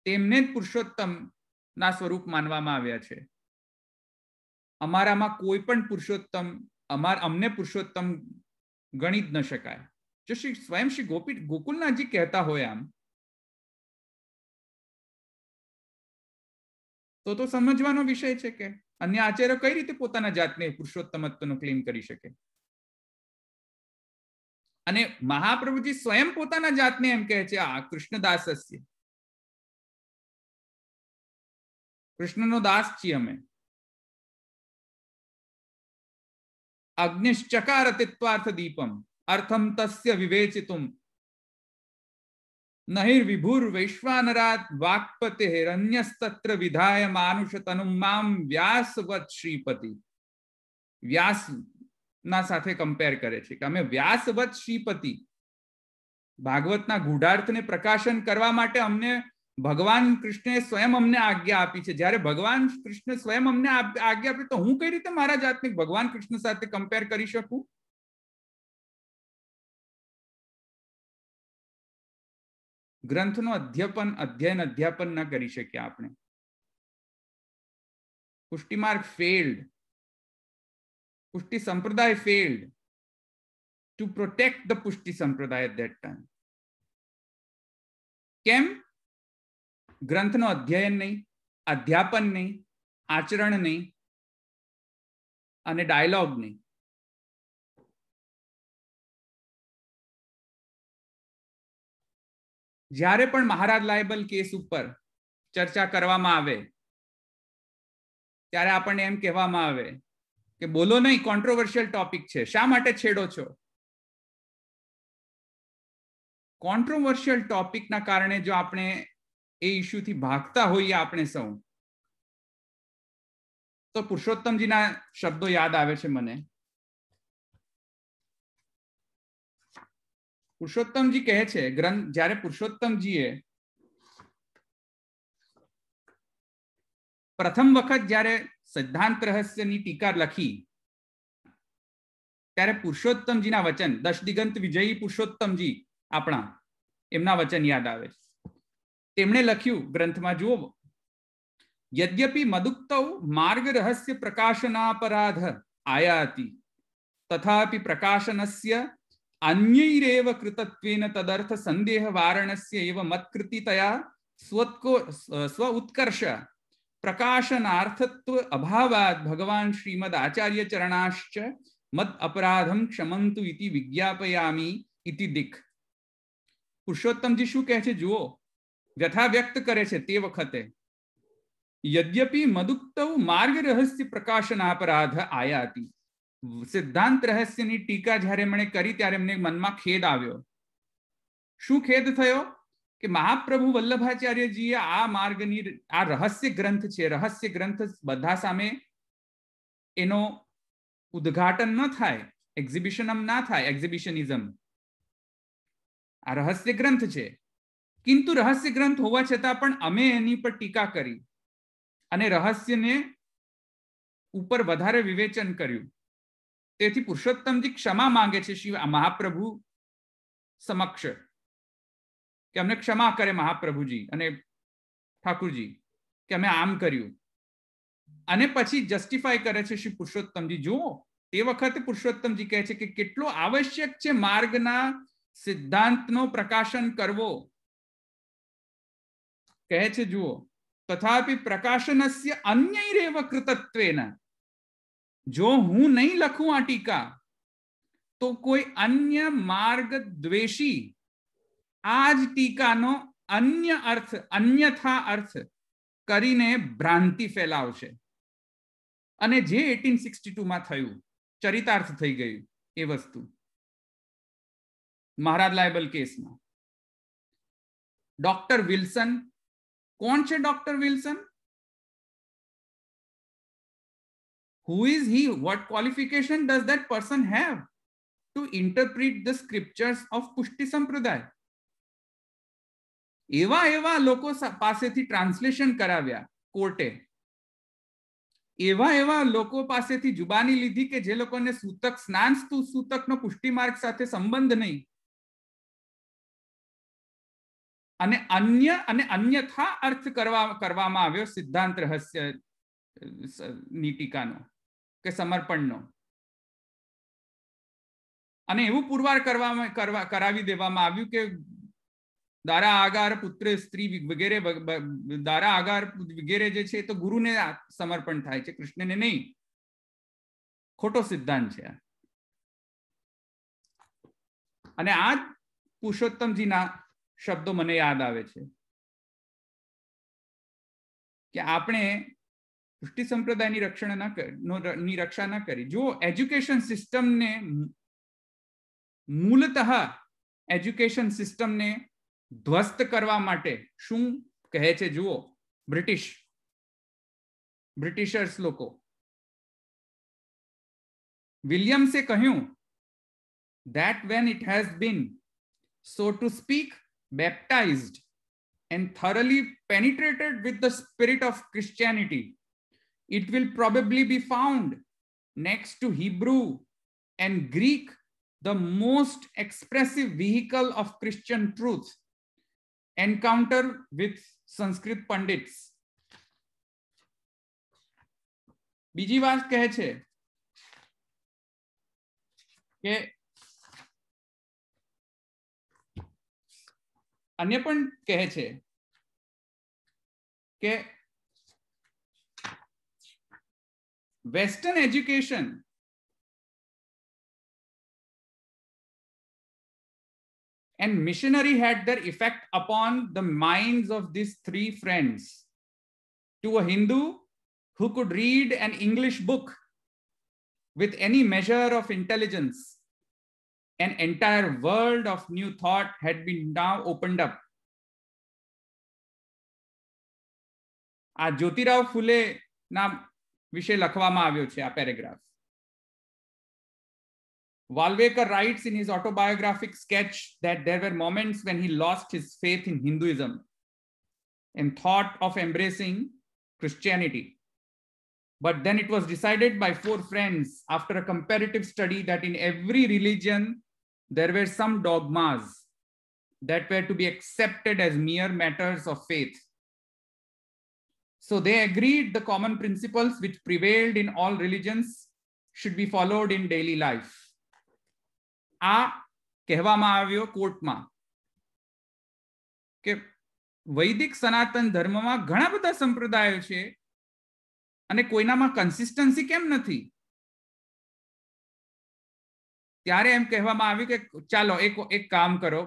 તેમને જ પુરુષોત્તમ ના સ્વરૂપ માનવામાં આવ્યા છે અમારામાં કોઈ પણ પુરુષોત્તમ અમાર અમને પુરુષોત્તમ ગણી જ ન શકાય જો શ્રી સ્વયં શ્રી ગોપી ગોકુલનાથજી કહેતા હોય આમ તો તો સમજવાનો વિષય છે કે અન્ય આચાર્ય કઈ રીતે પોતાના જાતને પુરુષોત્તમત્વનો ક્લેમ કરી શકે અને મહાપ્રભુજી સ્વયં પોતાના જાતને એમ કહે છે આ કૃષ્ણદાસ હસ્ય કૃષ્ણનો દાસ છીએ અમે અગ્નિશ્ચકાર તિત્વાર્થ દીપમ અર્થમ તસ્ય વિવેચિતું નહિર્વિભુર વૈશ્વાનરાત વાક્પતે હિરણ્યસ્તત્ર વિધાય માનુષ તનુ મામ વ્યાસવત શ્રીપતિ વ્યાસ ના સાથે કમ્પેર કરે છે કે અમે વ્યાસવત શ્રીપતિ ભાગવતના ગૂઢાર્થને પ્રકાશન કરવા માટે અમને ભગવાન કૃષ્ણે સ્વયં અમને આજ્ઞા આપી છે જ્યારે ભગવાન કૃષ્ણ સ્વયં અમને આજ્ઞા આપી તો હું કઈ રીતે મારા જાતને ભગવાન કૃષ્ણ સાથે કમ્પેર કરી શકું ગ્રંથનો અધ્યાપન અધ્યયન અધ્યાપન ન કરી શક્યા આપણે પુષ્ટિ માર્ગ ફેલ્ડ પુષ્ટિ સંપ્રદાય ફેલ્ડ ટુ પ્રોટેક્ટ ધ પુષ્ટિ સંપ્રદાય એટ ધેટ ટાઈમ કેમ ગ્રંથનો અધ્યયન નહીં અધ્યાપન નહીં આચરણ નહીં અને ડાયલોગ નહીં જ્યારે પણ મહારાજ લાયબલ કેસ ઉપર ચર્ચા કરવામાં આવે ત્યારે આપણને એમ કહેવામાં આવે કે બોલો નહીં કોન્ટ્રોવર્શિયલ ટોપિક છે શા માટે છેડો છો કોન્ટ્રોવર્શિયલ ટોપિકના કારણે જો આપણે એ ઇસ્યુથી ભાગતા હોઈએ આપણે સૌ તો પુરુષોત્તમજીના શબ્દો યાદ આવે છે મને પુરુષોત્તમજી કહે છે ગ્રંથ જ્યારે પુરુષોત્તમજીએ પ્રથમ વખત જ્યારે સિદ્ધાંત રહસ્યની ટીકા લખી ત્યારે પુરુષોત્તમજીના વચન દશ દિગંત વિજયી પુરુષોત્તમજી આપણા એમના વચન યાદ આવે છે लख्यू ग्रंथ में जुओ यद्यपि मदुक्त मार्ग रहस्य प्रकाशनापराध आयाति तथापि प्रकाशन से अन्यरव कृतत्व तदर्थ संदेह वारण से मत्कृतितया स्वत्को स्व उत्कर्ष प्रकाशनार्थत्व अभावाद भगवान श्रीमद आचार्य चरणाश्च मत अपराधम क्षमंतु इति विज्ञापयामी इति दिख पुरुषोत्तम जी शु कहे जुओ વ્યથા વ્યક્ત કરે છે તે વખતે યદ્યપિ મદુક્તવ માર્ગ રહસ્ય પ્રકાશન અપરાધ આયા હતી સિદ્ધાંત રહસ્યની ટીકા જ્યારે મને કરી ત્યારે એમને મનમાં ખેદ આવ્યો શું ખેદ થયો કે મહાપ્રભુ વલ્લભાચાર્યજીએ આ માર્ગની આ રહસ્ય ગ્રંથ છે રહસ્ય ગ્રંથ બધા સામે એનો ઉદ્ઘાટન ન થાય એક્ઝિબિશનમ ના થાય એક્ઝિબિશનિઝમ આ રહસ્ય ગ્રંથ છે કિંતુ રહસ્ય ગ્રંથ હોવા છતાં પણ અમે એની પર ટીકા કરી અને રહસ્યને ઉપર વધારે વિવેચન કર્યું તેથી પુરુષોત્તમજી ક્ષમા માંગે છે શિવ મહાપ્રભુ સમક્ષ કે અમને ક્ષમા કરે મહાપ્રભુજી અને ઠાકુરજી કે અમે આમ કર્યું અને પછી જસ્ટિફાય કરે છે શ્રી પુરુષોત્તમજી જુઓ તે વખતે પુરુષોત્તમજી કહે છે કે કેટલો આવશ્યક છે માર્ગના સિદ્ધાંતનો પ્રકાશન કરવો કહે છે જુઓ તથાપિ પ્રકાશનસ્ય અન્યરેવ કૃતત્વેન જો હું નહીં લખું આ ટીકા તો કોઈ અન્ય માર્ગ દ્વેષી આ જ ટીકાનો અન્ય અર્થ અન્યથા અર્થ કરીને ભ્રાંતિ ફેલાવશે અને જે એટીન સિક્સટી માં થયું ચરિતાર્થ થઈ ગયું એ વસ્તુ મહારાજ લાયબલ કેસમાં ડોક્ટર વિલ્સન कौन से doctor Wilson who is he what qualification does that person have to interpret the scriptures of Pushti Sampradaya एवा एवा लोको थी ट्रांसलेशन कराव्या कोर्टे जुबानी लीधी के सूतक स्नान सूतक नो पुष्टि मार्ग साथ संबंध नहीं અને અન્ય અને અન્યથા અર્થ કરવા કરવામાં આવ્યો સિદ્ધાંત રહસ્ય ની ટીકાનો કે સમર્પણનો અને એવું પુરવાર કરવામાં કરવા કરાવી દેવામાં આવ્યું કે દારા આગાર પુત્ર સ્ત્રી વગેરે દારા આગાર વગેરે જે છે તો ગુરુને સમર્પણ થાય છે કૃષ્ણને નહીં ખોટો સિદ્ધાંત છે અને આ પુરુષોત્તમજીના શબ્દો મને યાદ આવે છે કે આપણે પુષ્ટિ સંપ્રદાયની રક્ષણ ના ની રક્ષા ના કરી જો એજ્યુકેશન સિસ્ટમને મૂલતઃ એજ્યુકેશન સિસ્ટમને ધ્વસ્ત કરવા માટે શું કહે છે જુઓ બ્રિટિશ બ્રિટિશર્સ લોકો વિલિયમ્સે કહ્યું that when it has been so to speak baptized, and thoroughly penetrated with the spirit of Christianity, it will probably be found next to Hebrew and Greek, the most expressive vehicle of Christian truth. Encounter with Sanskrit pundits. બીજી વાત કહે છે કે અને પણ કહે છે કે western education and missionary had their effect upon the minds of these three friends. To a Hindu who could read an English book with any measure of intelligence, an entire world of new thought had been now opened up. આ જ્યોતિરાવ ફુલે ના વિશે લખવામાં આવ્યો છે આ paragraph Walwekar writes in his autobiographic sketch that there were moments when he lost his faith in Hinduism and thought of embracing Christianity. But then it was decided by four friends after a comparative study that in every religion there were some dogmas that were to be accepted as mere matters of faith. So they agreed the common principles which prevailed in all religions should be followed in daily life. આ કહેવામાં આવ્યો કોર્ટમાં કે વૈદિક સનાતન ધર્મમાં ઘણા બધા સંપ્રદાયો છે અને કોઈનામાં કન્સિસ્ટન્સી કેમ નથી ત્યારે એમ કહેવામાં આવ્યું કે ચાલો એક એક કામ કરો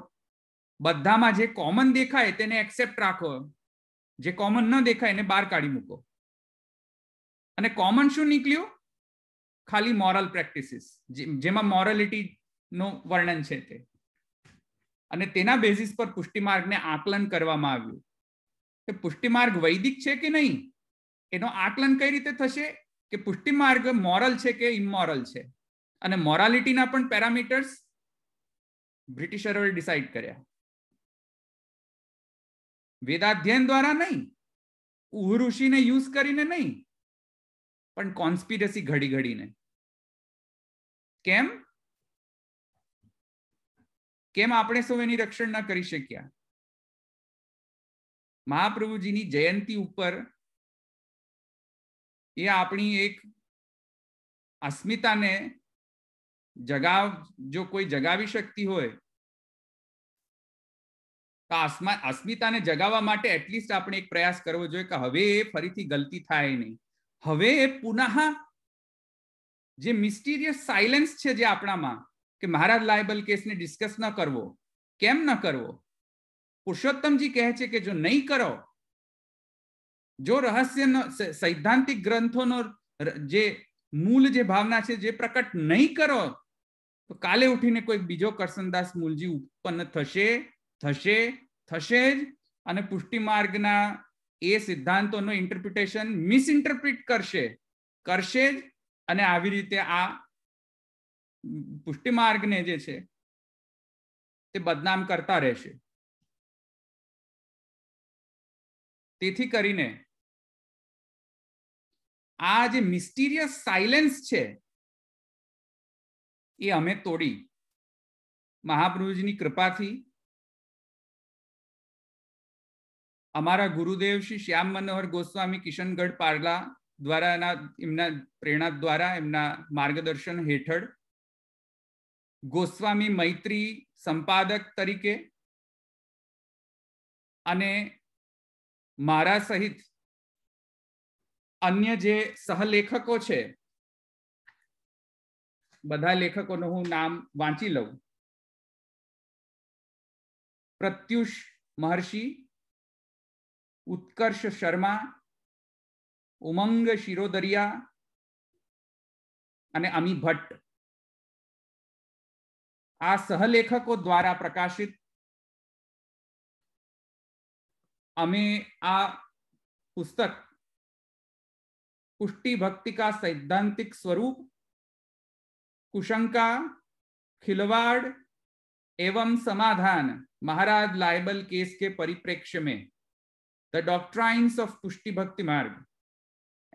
બધામાં જે કોમન દેખાય તેને એક્સેપ્ટ રાખો જે કોમન ન દેખાય એને બહાર કાઢી મૂકો અને કોમન શું નીકળ્યું ખાલી મોરલ પ્રેક્ટિસિસ જેમાં મોરાલિટીનું વર્ણન છે તે અને તેના બેઝિસ પર પુષ્ટિમાર્ગને આકલન કરવામાં આવ્યું કે પુષ્ટિમાર્ગ વૈદિક છે કે નહીં એનો આકલન કઈ રીતે થશે કે પુષ્ટિમાર્ગ મોરલ છે કે ઇમોરલ છે અને મોરાલિટીના પણ પેરામીટર્સ બ્રિટિશરોએ ડિસાઇડ કર્યા વેદાધ્યયન દ્વારા નહીં ઋષિને યુઝ કરીને નહીં પણ કોન્સ્પિરસી ઘડી ઘડીને કેમ કેમ આપણે સૌ એની રક્ષણ ના કરી શક્યા મહાપ્રભુજીની જયંતિ ઉપર એ આપણી એક અસ્મિતાને જગાવ જો કોઈ જગાવી શકતી હોય તો અસ્મિતાને જગાવવા માટે એટલીસ્ટ આપણે એક પ્રયાસ કરવો જોઈએ કે હવે એ ફરીથી ગલતી થાય નહીં હવે એ પુનઃ જે મિસ્ટીરિયસ સાયલન્સ છે જે આપણામાં કે મહારાજ લાયબલ કેસને ડિસ્કસ ન કરવો કેમ ન કરવો પુરુષોત્તમજી કહે છે કે જો નહીં કરો જો રહસ્યનો સૈદ્ધાંતિક ગ્રંથોનો જે મૂળ જે ભાવના છે જે પ્રકટ નહીં કરો તો કાલે ઉઠીને કોઈક બીજો કરસનદાસ મૂલજી ઉત્પન્ન થશે થશે થશે જ અને પુષ્ટિ માર્ગના એ સિદ્ધાંતોનો ઇન્ટરપ્રિટેશન મિસઇન્ટરપ્રિટ કરશે કરશે જ અને આવી રીતે આ પુષ્ટિ માર્ગને જે છે તે બદનામ કરતા રહેશે તેથી કરીને આ જે મિસ્ટીરિયસ સાયલેન્સ છે એ અમે તોડી મહાપ્રભુજીની કૃપાથી અમારા ગુરુદેવ શ્રી શ્યામ મનોહર ગોસ્વામી કિશનગઢ પારલા દ્વારા એના એમના પ્રેરણા દ્વારા એમના માર્ગદર્શન હેઠળ ગોસ્વામી મૈત્રી સંપાદક તરીકે અને મારા સહિત અન્ય જે સહલેખકો છે બધા લેખકોનું હું નામ વાંચી લઉં પ્રત્યુષ મહર્ષિ ઉત્કર્ષ શર્મા ઉમંગ શિરોદરિયા અને અમી ભટ્ટ આ સહલેખકો દ્વારા પ્રકાશિત અમે આ પુસ્તક પુષ્ટિ ભક્તિકા સૈદ્ધાંતિક સ્વરૂપ कुशंका खिलवाड़ एवं समाधान महाराज लाइबल केस के परिप्रेक्ष्य में the doctrines of Pushti Bhakti Marg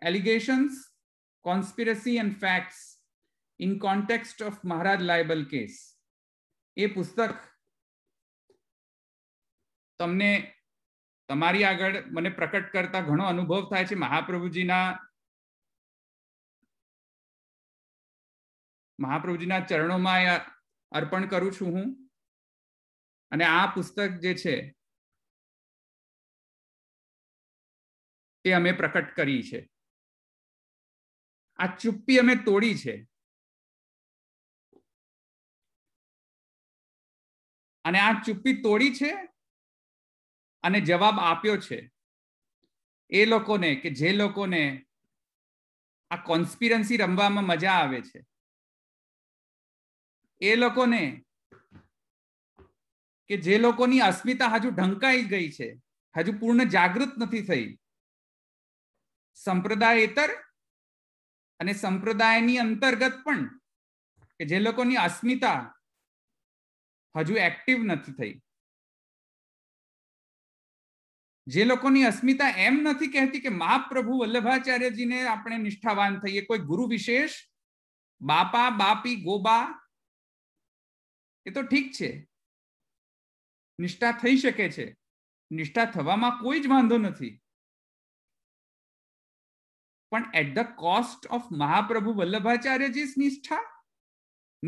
allegations conspiracy and facts in context of Maharaj libel case ये पुस्तक तमने तमारी आग मैंने प्रकट करता घो अनुभव थे महाप्रभु जी મહાપ્રભુજીના ચરણોમાં અર્પણ કરું છું હું અને આ પુસ્તક જે છે એ અમે પ્રકટ કરી છે આ ચુપ્પી અમે તોડી છે અને આ ચુપ્પી તોડી છે અને જવાબ આપ્યો છે એ લોકોને કે જે લોકોને આ કોન્સ્પિરન્સી રમવામાં મજા આવે છે એ લોકોને કે જે લોકોની અસ્મિતા હજુ ઢંકાઈ ગઈ છે હજુ પૂર્ણ જાગૃત નથી થઈ સંપ્રદાયેતર અને સંપ્રદાયની અંતર્ગત પણ કે જે લોકોની અસ્મિતા હજુ એક્ટિવ નથી થઈ જે લોકોની અસ્મિતા એમ નથી કહેતી કે મહાપ્રભુ વલ્લભાચાર્યજીને આપણે નિષ્ઠાવાન થઈએ કોઈ ગુરુ વિશેષ બાપા બાપી ગોબા એ તો ઠીક છે નિષ્ઠા થઈ શકે છે નિષ્ઠા થવામાં કોઈ જ વાંધો નથી પણ at the cost of Mahaprabhu Vallabhacharyaji's nishtha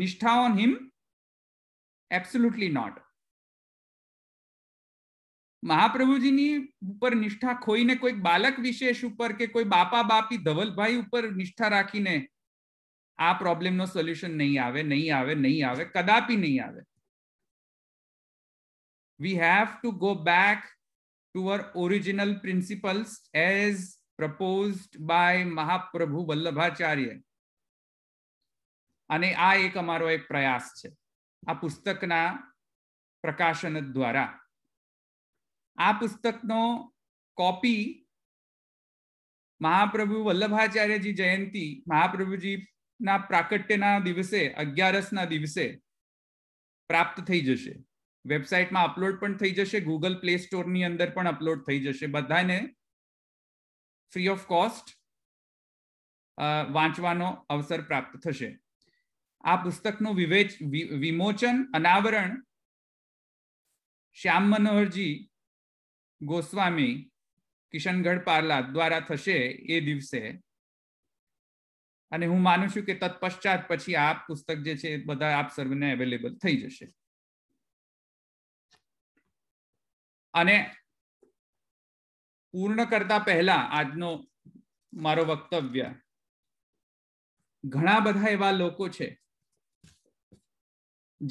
nishtha on him absolutely not મહાપ્રભુજીની ઉપર નિષ્ઠા ખોઈને કોઈક બાલક વિશેષ ઉપર કે કોઈ બાપા બાપી ધવલભાઈ ઉપર નિષ્ઠા રાખીને આ પ્રોબ્લેમ નો સોલ્યુશન નહીં આવે નહીં આવે નહીં આવે કદાપિ નહીં આવે we have to go back to our オリジナル principles as proposed by Mahaprabhu Vallabhacharya અને આ એક અમારો એક પ્રયાસ છે આ પુસ્તકના प्रकाशन દ્વારા આ પુસ્તકનો કોપી મહાપ્રભુ વલ્લભાચાર્યજી જયંતિ મહાપ્રભુજી ના પ્રાકટ્યના દિવસે અગિયારસના દિવસે પ્રાપ્ત થઈ જશે વેબસાઇટમાં અપલોડ પણ થઈ જશે ગૂગલ પ્લે સ્ટોરની અંદર પણ અપલોડ થઈ જશે બધાને ફ્રી ઓફ કોસ્ટ વાંચવાનો અવસર પ્રાપ્ત થશે આ પુસ્તકનું વિવેચ વિમોચન અનાવરણ શ્યામ મનોહરજી ગોસ્વામી કિશનગઢ પાર્લા દ્વારા થશે એ દિવસે અને હું માનું છું કે તત્પશ્ચાત પછી આ પુસ્તક જે છે બધા આપ સર્વને અવેલેબલ થઈ જશે અને પૂર્ણ કરતા પહેલા આજનો મારો વક્તવ્ય ઘણા બધા એવા લોકો છે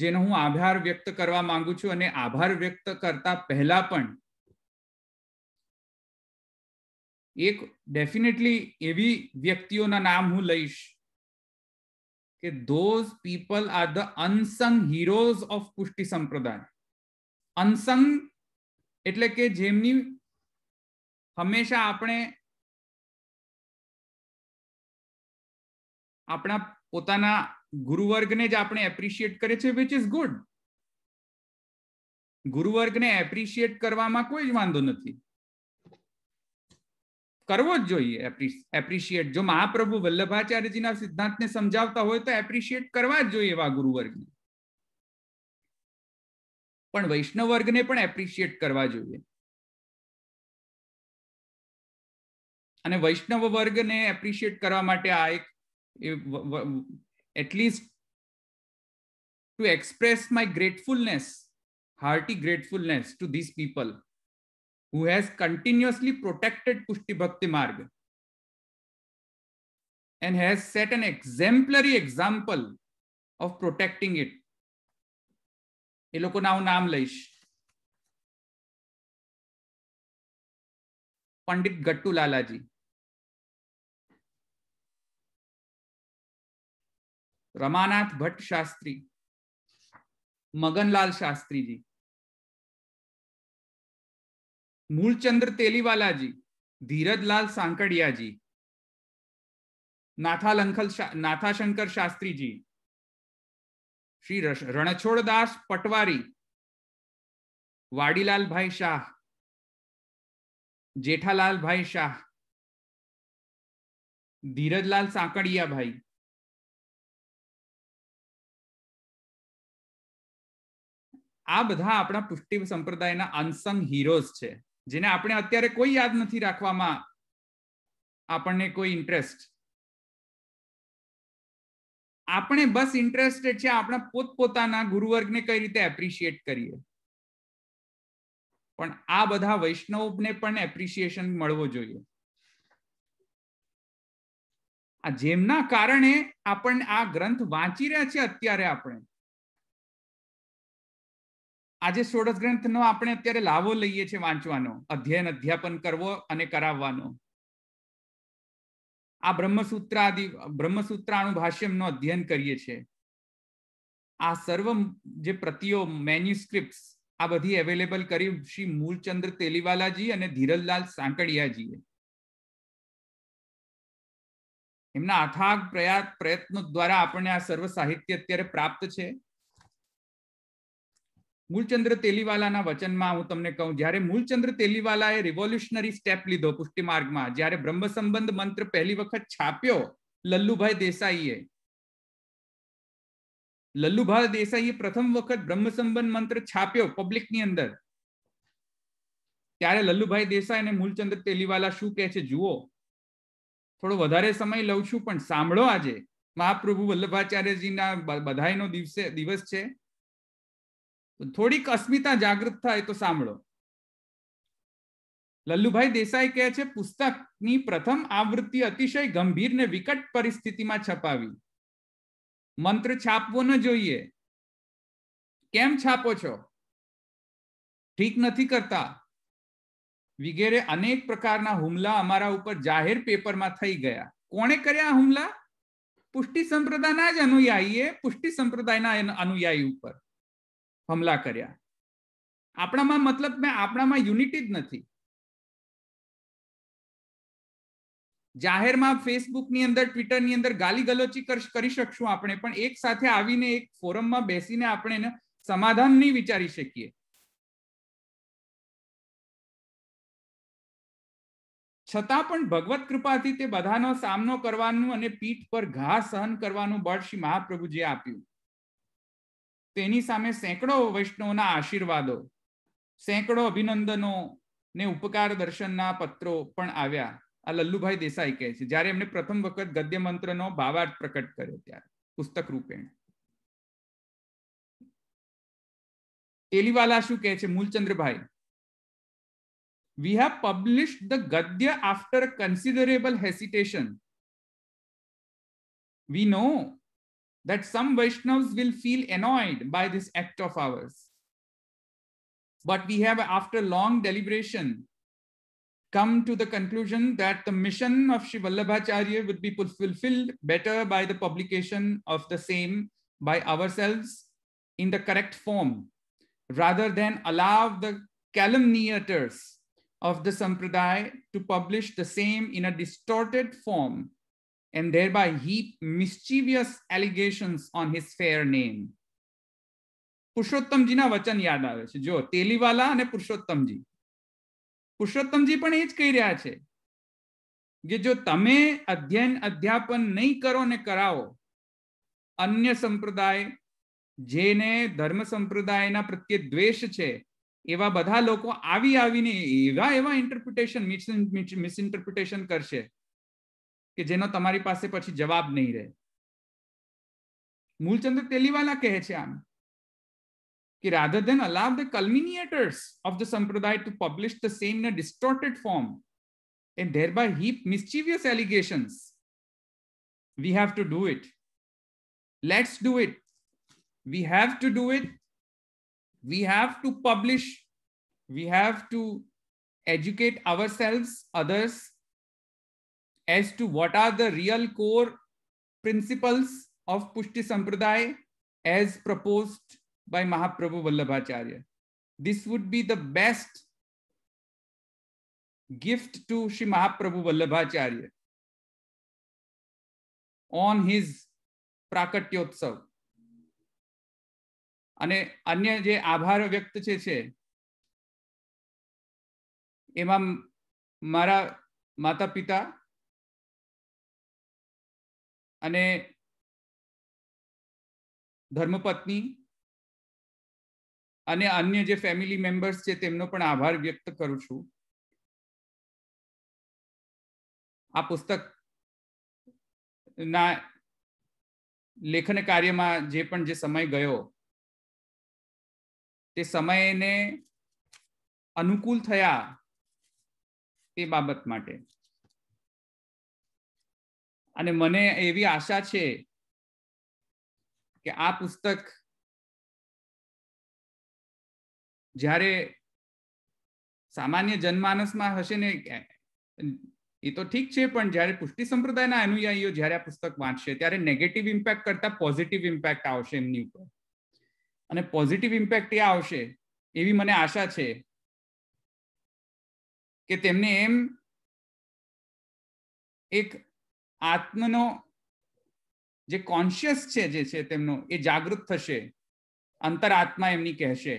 જેનો હું આભાર વ્યક્ત કરવા માંગુ છું અને આભાર વ્યક્ત કરતા પહેલા પણ એક ડેફિનેટલી એવી વ્યક્તિઓના નામ હું લઈશ કે those people are the unsung heroes of Pushti Sampradaya unsung એટલે કે જેમની હંમેશા આપણે આપણા પોતાના ગુરુવર્ગને જ આપણે એપ્રિશિએટ કરીએ છીએ વિચ ઇઝ ગુડ ગુરુવર્ગને એપ્રિશિએટ કરવામાં કોઈ જ વાંધો નથી કરવો જ જોઈએ એપ્રિશિએટ જો મહાપ્રભુ વલ્લભાચાર્યજીના સિદ્ધાંતને સમજાવતા હોય તો એપ્રિશિએટ કરવા જ જોઈએ એવા ગુરુવર્ગને પણ વૈષ્ણવ વર્ગને પણ એપ્રિશિએટ કરવા જોઈએ અને વૈષ્ણવ વર્ગને એપ્રિશિએટ કરવા માટે આ એક at least to express my gratefulness hearty gratefulness to this people who has continuously protected Pushti Bhakti Marg and has set an exemplary example of protecting it. એ લોકોના હું નામ લઈશ પંડિત ગટ્ટુ લાલાજી રમાનાથ ભટ્ટ શાસ્ત્રી મગનલાલ શાસ્ત્રીજી મૂળચંદ્ર તેલીવાલાજી ધીરજલાલ સાંકડિયાજી નાથાલંખલ નાથાશંકર શાસ્ત્રીજી શ્રી રણછોડદાસ પટવારી વાડીલાલભાઈ શાહ જેઠાલાલભાઈ શાહ ધીરજલાલ સાંકડિયાભાઈ આ બધા આપણા પુષ્ટિ સંપ્રદાયના અનસંગ હીરોઝ છે જેને આપણે અત્યારે કોઈ યાદ નથી રાખવામાં આપણને કોઈ ઇન્ટરેસ્ટ આપણે બસ ઇન્ટરેસ્ટેડ છે આપણા પોતપોતાના ગુરુવર્ગને કઈ રીતે એપ્રિશિએટ કરીએ પણ આ બધા વૈષ્ણવને પણ એપ્રિશિએશન મળવો જોઈએ આ જેમના કારણે આપણને આ ગ્રંથ વાંચી રહ્યા છે અત્યારે આપણે આજે ષોડશ ગ્રંથનો આપણે અત્યારે લાવો લઈએ છીએ વાંચવાનો અધ્યયન અધ્યાપન કરવો અને કરાવવાનો આ બ્રહ્મસૂત્ર આદિ બ્રહ્મસૂત્ર અણુભાષ્યમનો અધ્યયન કરીએ છીએ આ સર્વ જે પ્રતિઓ મેન્યુસ્ક્રિપ્ટ આ બધી અવેલેબલ કરી શ્રી મૂલચંદ્ર તેલીવાલાજી અને ધીરલલાલ સાંકળિયાજીએ એમના અથાગ પ્રયાસ પ્રયત્નો દ્વારા આપણને આ સર્વ સાહિત્ય અત્યારે પ્રાપ્ત છે મૂલચંદ્ર તેલીવાલાના વચનમાં હું તમને કહું જ્યારે મૂલચંદ્ર તેલીવાલાએ રિવોલ્યુશનરી સ્ટેપ લીધો પુષ્ટિ માર્ગમાં જ્યારે બ્રહ્મ સંબંધ મંત્ર પહેલી વખત છાપ્યો લલ્લુભાઈ દેસાઈએ લલ્લુભાઈ દેસાઈએ પ્રથમ વખત બ્રહ્મ સંબંધ મંત્ર છાપ્યો પબ્લિકની અંદર ત્યારે લલ્લુભાઈ દેસાઈ અને મૂલચંદ્ર તેલીવાલા શું કહે છે જુઓ થોડો વધારે સમય લઉં છું પણ સાંભળો આજે મહાપ્રભુ વલ્લભાચાર્યજીના બધાઈનો દિવસે દિવસ છે થોડીક અસ્મિતા જાગૃત થાય તો સાંભળો લલ્લુભાઈ દેસાઈ કહે છે પુસ્તકની પ્રથમ આવૃત્તિ અતિશય ગંભીર ને વિકટ પરિસ્થિતિમાં છપાવી મંત્ર છાપવો ન જોઈએ કેમ છાપો છો ઠીક નથી કરતા વિગેરે અનેક પ્રકારના હુમલા અમારા ઉપર જાહેર પેપરમાં થઈ ગયા કોણે કર્યા હુમલા પુષ્ટિ સંપ્રદાયના જ અનુયાયીએ પુષ્ટિ સંપ્રદાયના અનુયાયી ઉપર હમલા કર્યા આપણામાં મતલબ મેં આપણામાં યુનિટી જ નથી જાહેરમાં ફેસબુકની અંદર ટ્વિટરની અંદર ગાલી ગલોચી કરી શકશું આપણે પણ એક સાથે આવીને એક ફોરમમાં બેસીને આપણે એને સમાધાન નહીં વિચારી શકીએ છતાં પણ ભગવત કૃપાથી તે બધાનો સામનો કરવાનું અને પીઠ પર ઘા સહન કરવાનું બળ શ્રી મહાપ્રભુજીએ આપ્યું તેની સામે સેંકડો વૈષ્ણવના આશીર્વાદો સેંકડો અભિનંદનો ને ઉપકાર દર્શનના પત્રો પણ આવ્યા આ લલ્લુભાઈ દેસાઈ કહે છે જ્યારે એમણે પ્રથમ વખત ગદ્ય મંત્રનો ભાવાર્થ પ્રકટ કર્યો ત્યારે પુસ્તક રૂપેણ એલીવાલા શું કહે છે મૂલચંદ્રભાઈ વી હેવ પબ્લિશ ધ ગદ્ય after considerable hesitation we know that some Vaishnavas will feel annoyed by this act of ours. But we have, after long deliberation, come to the conclusion that the mission of Sri Vallabhacharya would be fulfilled better by the publication of the same by ourselves in the correct form, rather than allow the calumniators of the Sampradaya to publish the same in a distorted form and thereby heap mischievous allegations on his fair name પુરુષોત્તમજીના વચન યાદ આવે છે જો તેલીવાલા અને પુરુષોત્તમજી પુરુષોત્તમજી પણ એ જ કહી રહ્યા છે કે જો તમે અધ્યયન અધ્યાપન નહીં કરો ને કરાવો અન્ય સંપ્રદાય જેને ધર્મ સંપ્રદાયના પ્રત્યે દ્વેષ છે એવા બધા લોકો આવી આવીને એવા એવા ઇન્ટરપ્રિટેશન મિસ મિસઇન્ટરપ્રિટેશન કરશે कि जेनो तुम्हारी पास से પછી જવાબ نہیں રહે મૂલचंद તેલીવાલા કહે છે આમ કે rather than allow the culminators of the sampradaya to publish the same distorted form and thereby heap mischievous allegations we have to do it let's do it we have to do it we have to publish we have to educate our selves others as to what are the real core principles of Pushti Sampradaya as proposed by Mahaprabhu Vallabhacharya. This would be the best gift to Sri Mahaprabhu Vallabhacharya on his પ્રાકટ્યોત્સવ અને અન્ય જે આભાર વ્યક્ત છે છે એમાં મારા માતા પિતા અને ધર્મપત્ની અને અન્ય જે ફેમિલી મેમ્બર્સ છે તેમનો પણ આભાર વ્યક્ત કરું છું આ પુસ્તક ના લેખન કાર્યમાં જે પણ જે સમય ગયો તે સમયને અનુકૂળ થયા તે બાબત માટે અને મને એવી આશા છે કે આ પુસ્તક જ્યારે સામાન્ય જનમાનસમાં હશે ને એ તો ઠીક છે પણ જ્યારે પુષ્ટિ સંપ્રદાયના અનુયાયીઓ જ્યારે આ પુસ્તક વાંચશે ત્યારે નેગેટિવ ઇમ્પેક્ટ કરતા પોઝિટિવ ઇમ્પેક્ટ આવશે એમની ઉપર અને પોઝિટિવ ઇમ્પેક્ટ એ આવશે એવી મને આશા છે કે તેમને એમ એક આત્મનો જે કોન્શિયસ છે જે છે તેમનો એ જાગૃત થશે અંતરાત્મા એમની કહેશે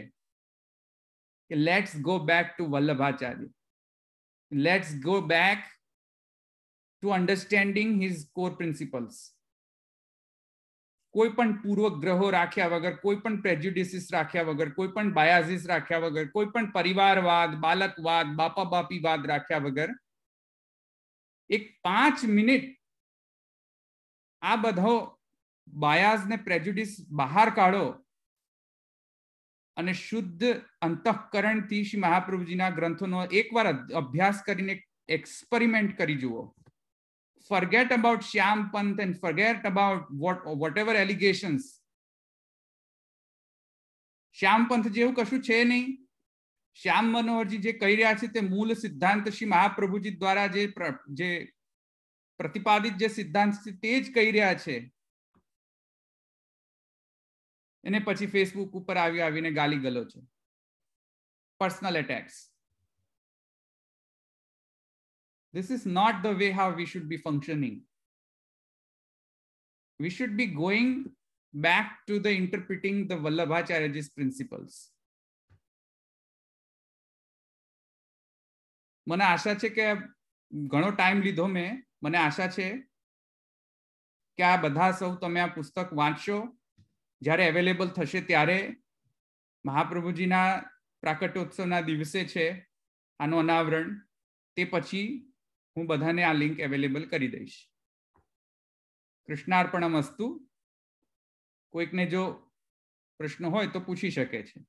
કે let's go back to Vallabhacharya let's go back to understanding his core principles કોઈ પણ પૂર્વગ્રહો રાખ્યા વગર કોઈ પણ પ્રેજ્યુડિસિસ રાખ્યા વગર કોઈ પણ બાયાઝિસ રાખ્યા વગર કોઈ પણ પરિવારવાદ બાલકવાદ બાપા બાપીવાદ રાખ્યા વગર એક પાંચ મિનિટ આ બધો બાયાઝ ને પ્રેજ્યુડિસ બહાર કાઢો અને શુદ્ધ અંતઃકરણથી શ્રી મહાપ્રભુજીના ગ્રંથોનો એકવાર અભ્યાસ કરીને એક્સપેરિમેન્ટ કરી જુઓ forget about Shyam and and about what what whatever allegations. Shyam પંથ જેવું કશું છે નહીં શ્યામ મનોહરજી જે કહી રહ્યા છે તે મૂળ સિદ્ધાંત શ્રી મહાપ્રભુજી દ્વારા જે પ્રતિપાદિત જે સિદ્ધાંત છે તે જ કહી રહ્યા છે એને પછી ફેસબુક ઉપર આવી આવીને ગાલી ગલો છે personal attacks this is not the way how we should be functioning we should be going back to the interpreting the vallabhacharyaji's principles મને આશા છે કે ઘણો ટાઈમ લીધો મેં મને આશા છે કે આ બધા સૌ તમે આ પુસ્તક વાંચશો જ્યારે અવેલેબલ થશે ત્યારે મહાપ્રભુજીના પ્રાકટ્યોત્સવના દિવસે છે આનું અનાવરણ તે પછી હું બધાને આ લિંક અવેલેબલ કરી દઈશ કૃષ્ણાર્પણમ અસ્તુ કોઈકને જો પ્રશ્ન હોય તો પૂછી શકે છે